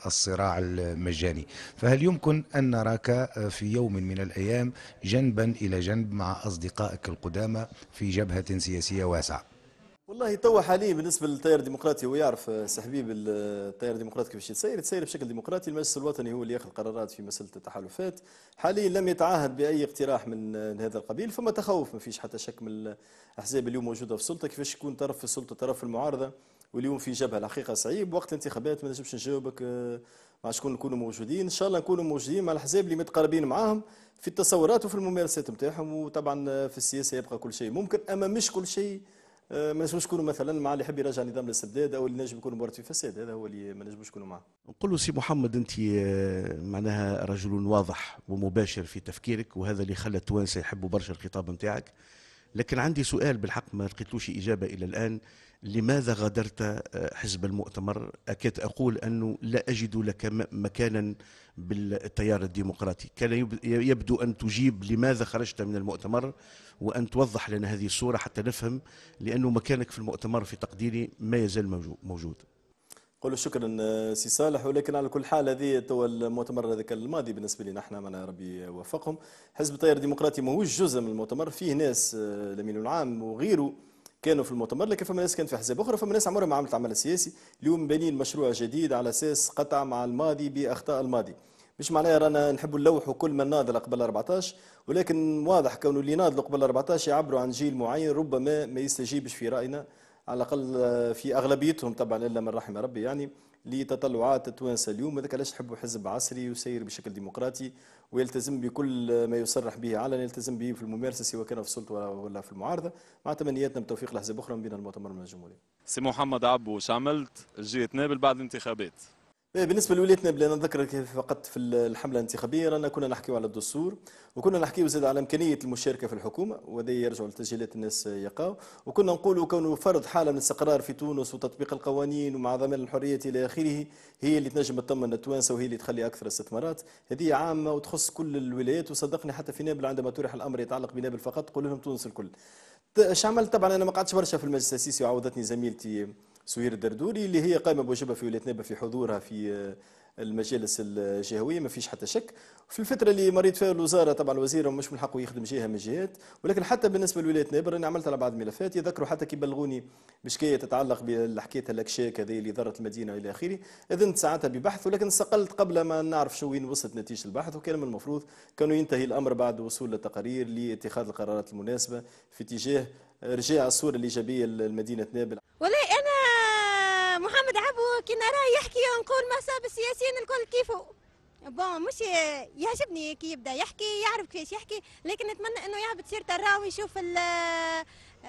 الصراع المجاني، فهل يمكن ان نراك في يوم من الايام جنبا الى جنب مع اصدقائك القدامى في جبهه سياسيه واسعه؟ والله توا حاليا بالنسبه للتيار الديمقراطي هو يعرف آه، سحبيب التيار آه، الديمقراطي كيفاش يتسير يتسير بشكل ديمقراطي المجلس الوطني هو اللي ياخذ قرارات في مساله التحالفات حاليا لم يتعهد باي اقتراح آه، من هذا القبيل فما تخوف ما فيش حتى شك من الاحزاب اليوم موجوده في السلطه كيفاش يكون طرف في السلطه طرف المعارضه واليوم في جبهه الحقيقه صعيب وقت الانتخابات ما نجمش نجاوبك مع شكون نكونوا موجودين ان شاء الله نكونوا موجودين مع الاحزاب اللي متقاربين معاهم في التصورات وفي الممارسات نتاعهم وطبعا في السياسه يبقى كل شيء ممكن اما مش كل شيء آه، ما نجموش نكونوا مثلا مع اللي يحب يرجع نظام الاستبداد او اللي نجم يكون مورط في فساد هذا هو اللي ما نجموش نكونوا معه. نقول سي محمد انت آه، معناها رجل واضح ومباشر في تفكيرك وهذا اللي خلى التوانسه يحبوا برشا الخطاب نتاعك لكن عندي سؤال بالحق ما لقيتلوش اجابه الى الان لماذا غادرت آه، حزب المؤتمر أكاد أقول أنه لا أجد لك مكانا بالتيار الديمقراطي كان يبدو أن تجيب لماذا خرجت من المؤتمر وأن توضح لنا هذه الصورة حتى نفهم لأنه مكانك في المؤتمر في تقديري ما يزال موجود قولوا شكرا آه، سي صالح ولكن على كل حال هذه تو المؤتمر هذاك الماضي بالنسبه لنا احنا معناها ربي يوفقهم حزب التيار الديمقراطي ماهوش جزء من المؤتمر فيه ناس آه، الامين العام وغيره كانوا في المؤتمر لكن فما ناس كانت في احزاب اخرى فما ناس عمرها ما عملت عمل سياسي اليوم بانين مشروع جديد على اساس قطع مع الماضي باخطاء الماضي مش معناها رانا نحبوا نلوحوا كل من ناضل قبل 14 ولكن واضح كونه اللي ناضلوا قبل 14 يعبروا عن جيل معين ربما ما يستجيبش في راينا على الاقل في اغلبيتهم طبعا الا من رحم ربي يعني لتطلعات التوانسه اليوم هذاك علاش حبوا حزب عصري وسير بشكل ديمقراطي ويلتزم بكل ما يصرح به علنا يلتزم به في الممارسه سواء كان في السلطه ولا في المعارضه مع تمنياتنا بتوفيق الاحزاب اخرى من بين المؤتمر من الجمهوريه. سي محمد عبو شعملت جيت نابل بعد الانتخابات إيه، بالنسبه لولايتنا نابل انا نذكر فقط في الحمله الانتخابيه رانا كنا نحكيو على الدستور وكنا نحكيو زاد على امكانيه المشاركه في الحكومه وهذا يرجع لتسجيلات الناس يقاو وكنا نقولوا كونه فرض حاله من الاستقرار في تونس وتطبيق القوانين ومع ضمان الحريات الى اخره هي اللي تنجم تطمن التوانسه وهي اللي تخلي اكثر استثمارات هذه عامه وتخص كل الولايات وصدقني حتى في نابل عندما طرح الامر يتعلق بنابل فقط قول لهم تونس الكل اش عملت طبعا انا ما قعدتش برشا في المجلس السيسي وعوضتني زميلتي سوير الدردوري اللي هي قائمه بوجبه في ولايه نابه في حضورها في آه، المجالس الجهويه ما فيش حتى شك في الفتره اللي مريت فيها الوزاره طبعا الوزير مش من حقه يخدم جهه من جهات ولكن حتى بالنسبه لولايه نابر انا عملت على بعض الملفات يذكروا حتى كي بلغوني بشكايه تتعلق بالحكاية الاكشاك هذه اللي ضرت المدينه الى اخره اذنت ساعتها ببحث ولكن استقلت قبل ما نعرف شو وين وصلت نتيجه البحث وكان من المفروض كانوا ينتهي الامر بعد وصول التقارير لاتخاذ القرارات المناسبه في اتجاه ارجاع الصوره الايجابيه لمدينه نابل ولا كي نراه يحكي نقول ما السياسيين الكل كيفو بون مش يعجبني كي يبدا يحكي يعرف كيفاش يحكي لكن نتمنى انه يهبط سيرة ويشوف يشوف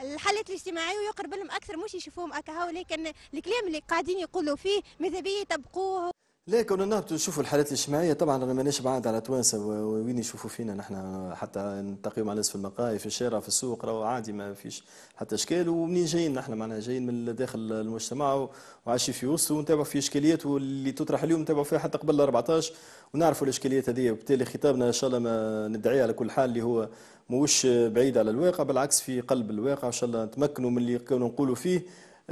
الحالات الاجتماعيه ويقرب لهم اكثر مش يشوفوهم اكا هاو لكن الكلام اللي قاعدين يقولوا فيه ماذا بيه يطبقوه لا كنا نهبطوا نشوفوا الحالات الاجتماعيه طبعا انا ماناش بعاد على توانسه وين يشوفوا فينا نحن حتى نتقيوا مع الناس في المقاهي في الشارع في السوق راهو عادي ما فيش حتى اشكال ومنين جايين نحن معنا جايين من داخل المجتمع وعايشين في وسط ونتابعوا في اشكاليات واللي تطرح اليوم نتابعوا فيها حتى قبل 14 ونعرفوا الاشكاليات هذه وبالتالي خطابنا ان شاء الله ما ندعيه على كل حال اللي هو موش بعيد على الواقع بالعكس في قلب الواقع ان شاء الله نتمكنوا من اللي كانوا نقولوا فيه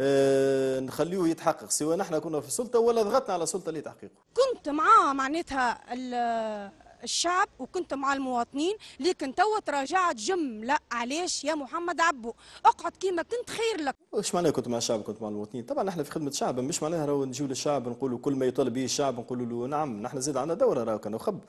آه، نخليه يتحقق سواء نحن كنا في السلطه ولا ضغطنا على السلطه لتحقيقه كنت مع معناتها الشعب وكنت مع المواطنين لكن توا تراجعت جمله علاش يا محمد عبو اقعد كيما كنت خير لك واش معناها كنت مع الشعب كنت مع المواطنين طبعا احنا في خدمه الشعب مش معناها راهو نجيو للشعب نقولوا كل ما يطالب به الشعب نقولوا له نعم نحن زيد عندنا دوره راهو كان خب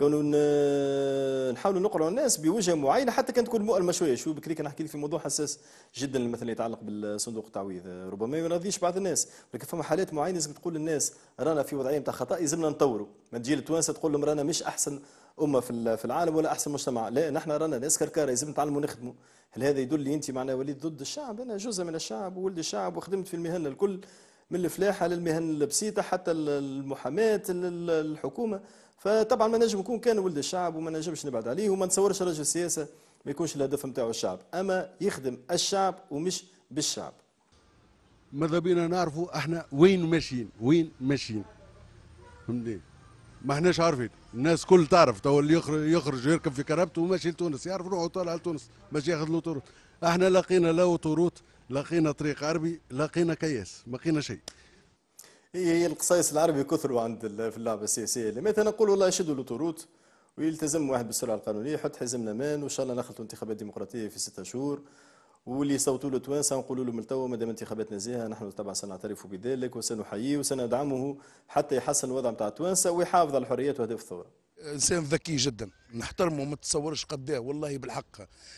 كانوا نحاولوا نقرأ الناس بوجهه معينه حتى كان تكون مؤلمه شويه شو بكري نحكي لك في موضوع حساس جدا مثلا يتعلق بالصندوق التعويض ربما ما يرضيش بعض الناس ولكن فما حالات معينه لازم تقول للناس رانا في وضعيه نتاع خطا يلزمنا نطوروا ما تجي للتوانسه تقول لهم رانا مش احسن امه في العالم ولا احسن مجتمع لا نحن رانا ناس كركاره لازم نتعلموا نخدموا هل هذا يدل لي انت معناه وليت ضد الشعب انا جزء من الشعب وولد الشعب وخدمت في المهن الكل من الفلاحه للمهن البسيطه حتى المحاماه الحكومة فطبعا ما نجم يكون كان ولد الشعب وما نجمش نبعد عليه وما نتصورش رجل سياسه ما يكونش الهدف نتاعو الشعب اما يخدم الشعب ومش بالشعب ماذا بينا نعرفوا احنا وين ماشيين وين ماشيين فهمتني ما احناش عارفين الناس كل تعرف تو اللي يخرج يركب في كرابته وماشي لتونس يعرف روحه طالع لتونس باش ياخذ له طرود احنا لقينا لا طرود لقينا طريق عربي لقينا كياس ما لقينا شيء هي هي القصايص العربي كثروا عند في اللعبه السياسيه مثلا نقول والله يشدوا الاتوروت ويلتزم واحد بالسرعه القانونيه يحط حزمنا الامان وان شاء الله نخلطوا انتخابات ديمقراطيه في ستة شهور واللي صوتوا له توانسه نقولوا له من توا ما دام انتخابات نزيهه نحن طبعا سنعترف بذلك وسنحييه وسندعمه حتى يحسن الوضع نتاع توانسه ويحافظ على الحريات وهدف الثوره. انسان ذكي جدا نحترمه ما تتصورش قداه والله بالحق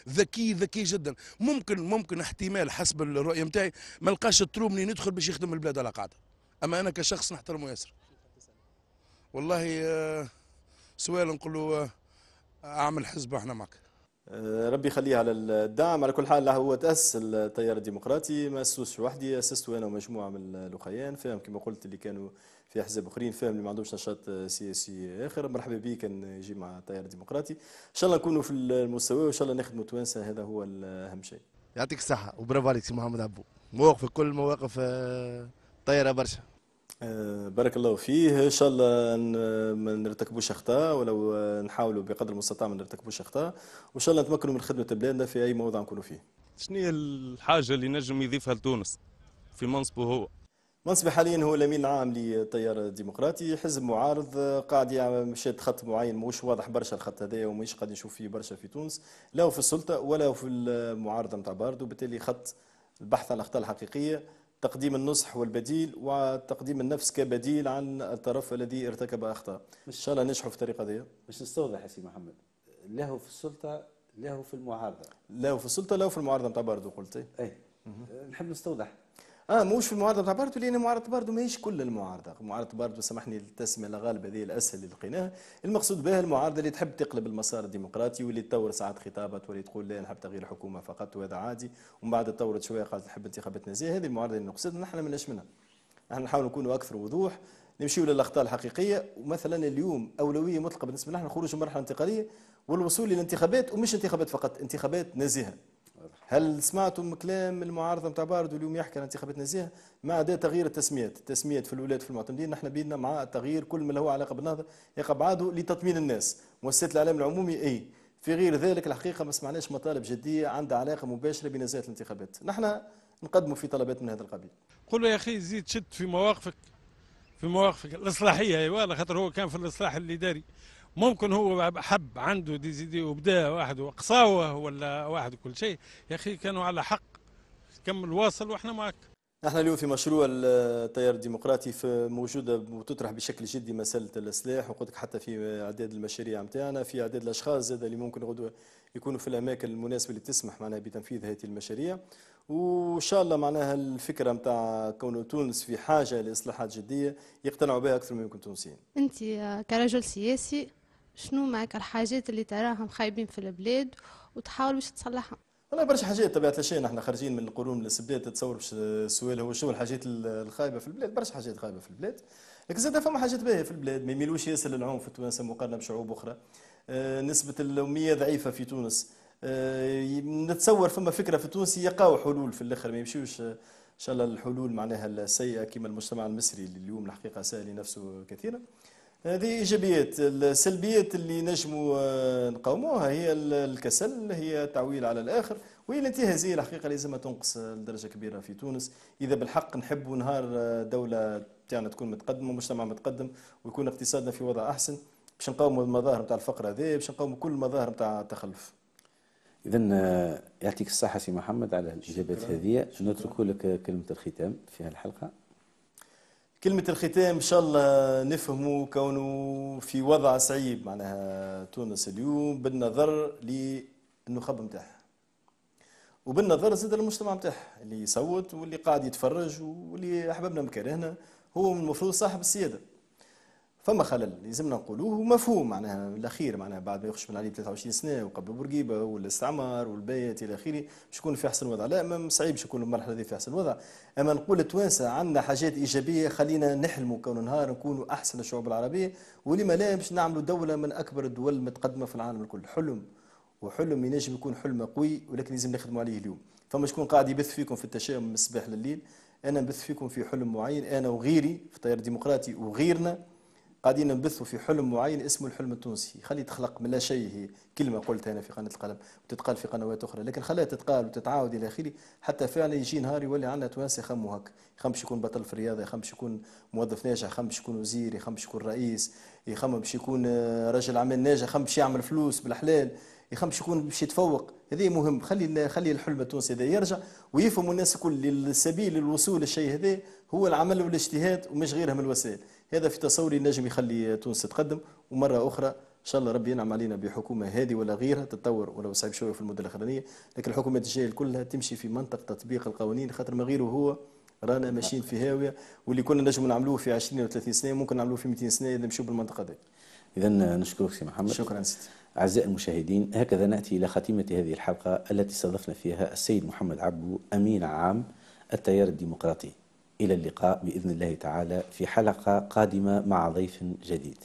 ذكي ذكي جدا ممكن ممكن احتمال حسب الرؤيه نتاعي ما لقاش الترومني ندخل باش يخدم البلاد على قاعده اما انا كشخص نحترمه ياسر والله آه، سؤال نقول له آه، اعمل حزب احنا معك آه، ربي يخليه على الدعم على كل حال هو تاسس التيار الديمقراطي ما اسسوش وحدي اسسته انا ومجموعه من الاخيان فاهم كما قلت اللي كانوا في احزاب اخرين فاهم اللي ما عندهمش نشاط سياسي اخر مرحبا بك كان يجي مع التيار الديمقراطي ان شاء الله نكونوا في المستوى وان شاء الله نخدموا توانسه هذا هو اهم شيء يعطيك الصحه وبرافو عليك سي محمد عبو مواقفك كل مواقف طايره برشا آه، بارك الله فيه ان شاء الله ما نرتكبوش اخطاء ولو نحاولوا بقدر المستطاع ما نرتكبوش اخطاء وان شاء الله نتمكنوا من خدمه بلادنا في اي موضع نكونوا فيه. شنو هي الحاجه اللي نجم يضيفها لتونس في منصبه هو؟ منصبي حاليا هو الامين العام للتيار الديمقراطي حزب معارض آه، قاعد مشيت خط معين مش واضح برشا الخط هذايا ومش قاعد نشوف فيه برشا في تونس لا في السلطه ولا في المعارضه نتاع باردو وبالتالي خط البحث عن الاخطاء الحقيقيه تقديم النصح والبديل وتقديم النفس كبديل عن الطرف الذي ارتكب اخطاء ان شاء الله ننجحوا في الطريقه دي باش نستوضح يا سي محمد له في السلطه له في المعارضه له في السلطه له في المعارضه نتاع برضه قلت اي نحب نستوضح اه موش في المعارضه تاع باردو لان معارضه باردو ماهيش كل المعارضه معارضه باردو سامحني التسميه الغالبه هذه الاسهل اللي لقيناها المقصود بها المعارضه اللي تحب تقلب المسار الديمقراطي واللي تطور ساعات خطابها تولي تقول لا نحب تغيير الحكومه فقط وهذا عادي ومن بعد تطورت شويه قالت نحب انتخابات نزيهه هذه المعارضه اللي نقصدها نحن ما مناش منها نحن نحاول نكونوا اكثر وضوح نمشيو للاخطاء الحقيقيه ومثلا اليوم اولويه مطلقه بالنسبه لنا خروج مرحله انتقاليه والوصول للانتخابات ومش انتخابات فقط انتخابات نزيهه هل سمعتم كلام المعارضه نتاع بارد واليوم يحكي على انتخابات نزيهه ما عدا تغيير التسميات، التسميات في الولايات في المعتمدين نحن بيدنا مع تغيير كل ما له علاقه بالنهضه يقع عاده لتطمين الناس، مؤسسات الاعلام العمومي اي في غير ذلك الحقيقه ما سمعناش مطالب جديه عندها علاقه مباشره بنزاهه الانتخابات، نحن نقدموا في طلبات من هذا القبيل. قل يا اخي زيد شد في مواقفك في مواقفك الاصلاحيه ايوا خاطر هو كان في الاصلاح الاداري ممكن هو حب عنده دي زي دي وبدا واحد وقصاوه ولا واحد كل شيء يا اخي كانوا على حق كمل واصل واحنا معك احنا اليوم في مشروع التيار الديمقراطي موجودة وتطرح بشكل جدي مسألة السلاح وقلت لك حتى في أعداد المشاريع نتاعنا في أعداد الأشخاص زاد اللي ممكن غدوة يكونوا في الأماكن المناسبة اللي تسمح معناها بتنفيذ هذه المشاريع وإن شاء الله معناها الفكرة نتاع كون تونس في حاجة لإصلاحات جدية يقتنعوا بها أكثر من يمكن تونسيين. أنت كرجل سياسي شنو معك الحاجات اللي تراهم خايبين في البلاد وتحاول باش تصلحهم والله برشا حاجات طبيعة الشيء نحن خارجين من القرون الاستبداد تتصور باش السؤال هو شنو الحاجات الخايبة في البلاد برشا حاجات خايبة في البلاد لكن زاد فما حاجات باهية في البلاد ما يميلوش ياسر للعنف في تونس مقارنة بشعوب أخرى آه، نسبة الأمية ضعيفة في تونس آه، نتصور فما فكرة في تونس يقاو حلول في الآخر ما يمشيوش إن شاء الله الحلول معناها السيئة كما المجتمع المصري اللي اليوم الحقيقة ساهل نفسه كثيرا هذه ايجابيات السلبيات اللي نجموا آه، نقاوموها هي الكسل هي التعويل على الاخر وهي الانتهازيه الحقيقه لازم تنقص آه، لدرجه كبيره في تونس اذا بالحق نحبوا نهار آه، دوله تاعنا تكون متقدمه مجتمع متقدم ويكون اقتصادنا في وضع احسن باش نقاوموا المظاهر نتاع الفقر هذه باش نقاوموا كل المظاهر نتاع التخلف اذا يعطيك الصحه سي محمد على الاجابات هذه نترك لك كلمه الختام في هالحلقه كلمة الختام إن شاء الله نفهموا كونه في وضع صعيب معناها تونس اليوم بالنظر للنخب نتاعها وبالنظر زاد المجتمع نتاعها اللي يصوت واللي قاعد يتفرج واللي أحبابنا مكارهنا هو من المفروض صاحب السيادة فما خلل لازمنا نقولوه مفهوم معناها الاخير معناها بعد ما يخش من عليه 23 سنه وقبل بورقيبه والاستعمار والبيت الى اخره باش يكون في احسن وضع لا ما صعيب باش يكون المرحله هذه في احسن وضع اما نقول التوانسه عندنا حاجات ايجابيه خلينا نحلموا كون نهار نكونوا احسن الشعوب العربيه ولما لا باش نعملوا دوله من اكبر الدول المتقدمه في العالم الكل حلم وحلم ينجم يكون حلم قوي ولكن لازم نخدموا عليه اليوم فما شكون قاعد يبث فيكم في التشاؤم من الصباح لليل انا نبث فيكم في حلم معين انا وغيري في التيار ديمقراطي وغيرنا قاعدين نبثوا في حلم معين اسمه الحلم التونسي خلي تخلق من لا شيء هي كلمه قلتها انا في قناه القلم وتتقال في قنوات اخرى لكن خليها تتقال وتتعاود الى اخره حتى فعلا يجي نهار يولي عندنا توانسه يخموا هك يخمش يكون بطل في الرياضه يخمش يكون موظف ناجح يخمش يكون وزير يخمش يكون رئيس يخمم باش يكون آه، رجل عمل ناجح يخمش يعمل فلوس بالحلال يخمش يكون باش يتفوق هذا مهم خلي خلي الحلم التونسي هذا يرجع ويفهم الناس الكل السبيل للوصول للشيء هذا هو العمل والاجتهاد ومش غيرها من الوسائل هذا في تصوري نجم يخلي تونس تتقدم ومره اخرى ان شاء الله ربي ينعم علينا بحكومه هذه ولا غيرها تتطور ولو صعيب شويه في المده الاخرانيه لكن الحكومات الجايه كلها تمشي في منطق تطبيق القوانين خاطر ما غيره هو رانا ماشيين في هاويه واللي كنا نجم نعملوه في 20 و 30 سنه ممكن نعملوه في 200 سنه اذا مشوا بالمنطقه هذه. اذا نشكرك سي محمد. شكرا سيدي. أعزائي المشاهدين هكذا نأتي إلى ختيمة هذه الحلقة التي استضفنا فيها السيد محمد عبدو أمين عام التيار الديمقراطي إلى اللقاء بإذن الله تعالى في حلقة قادمة مع ضيف جديد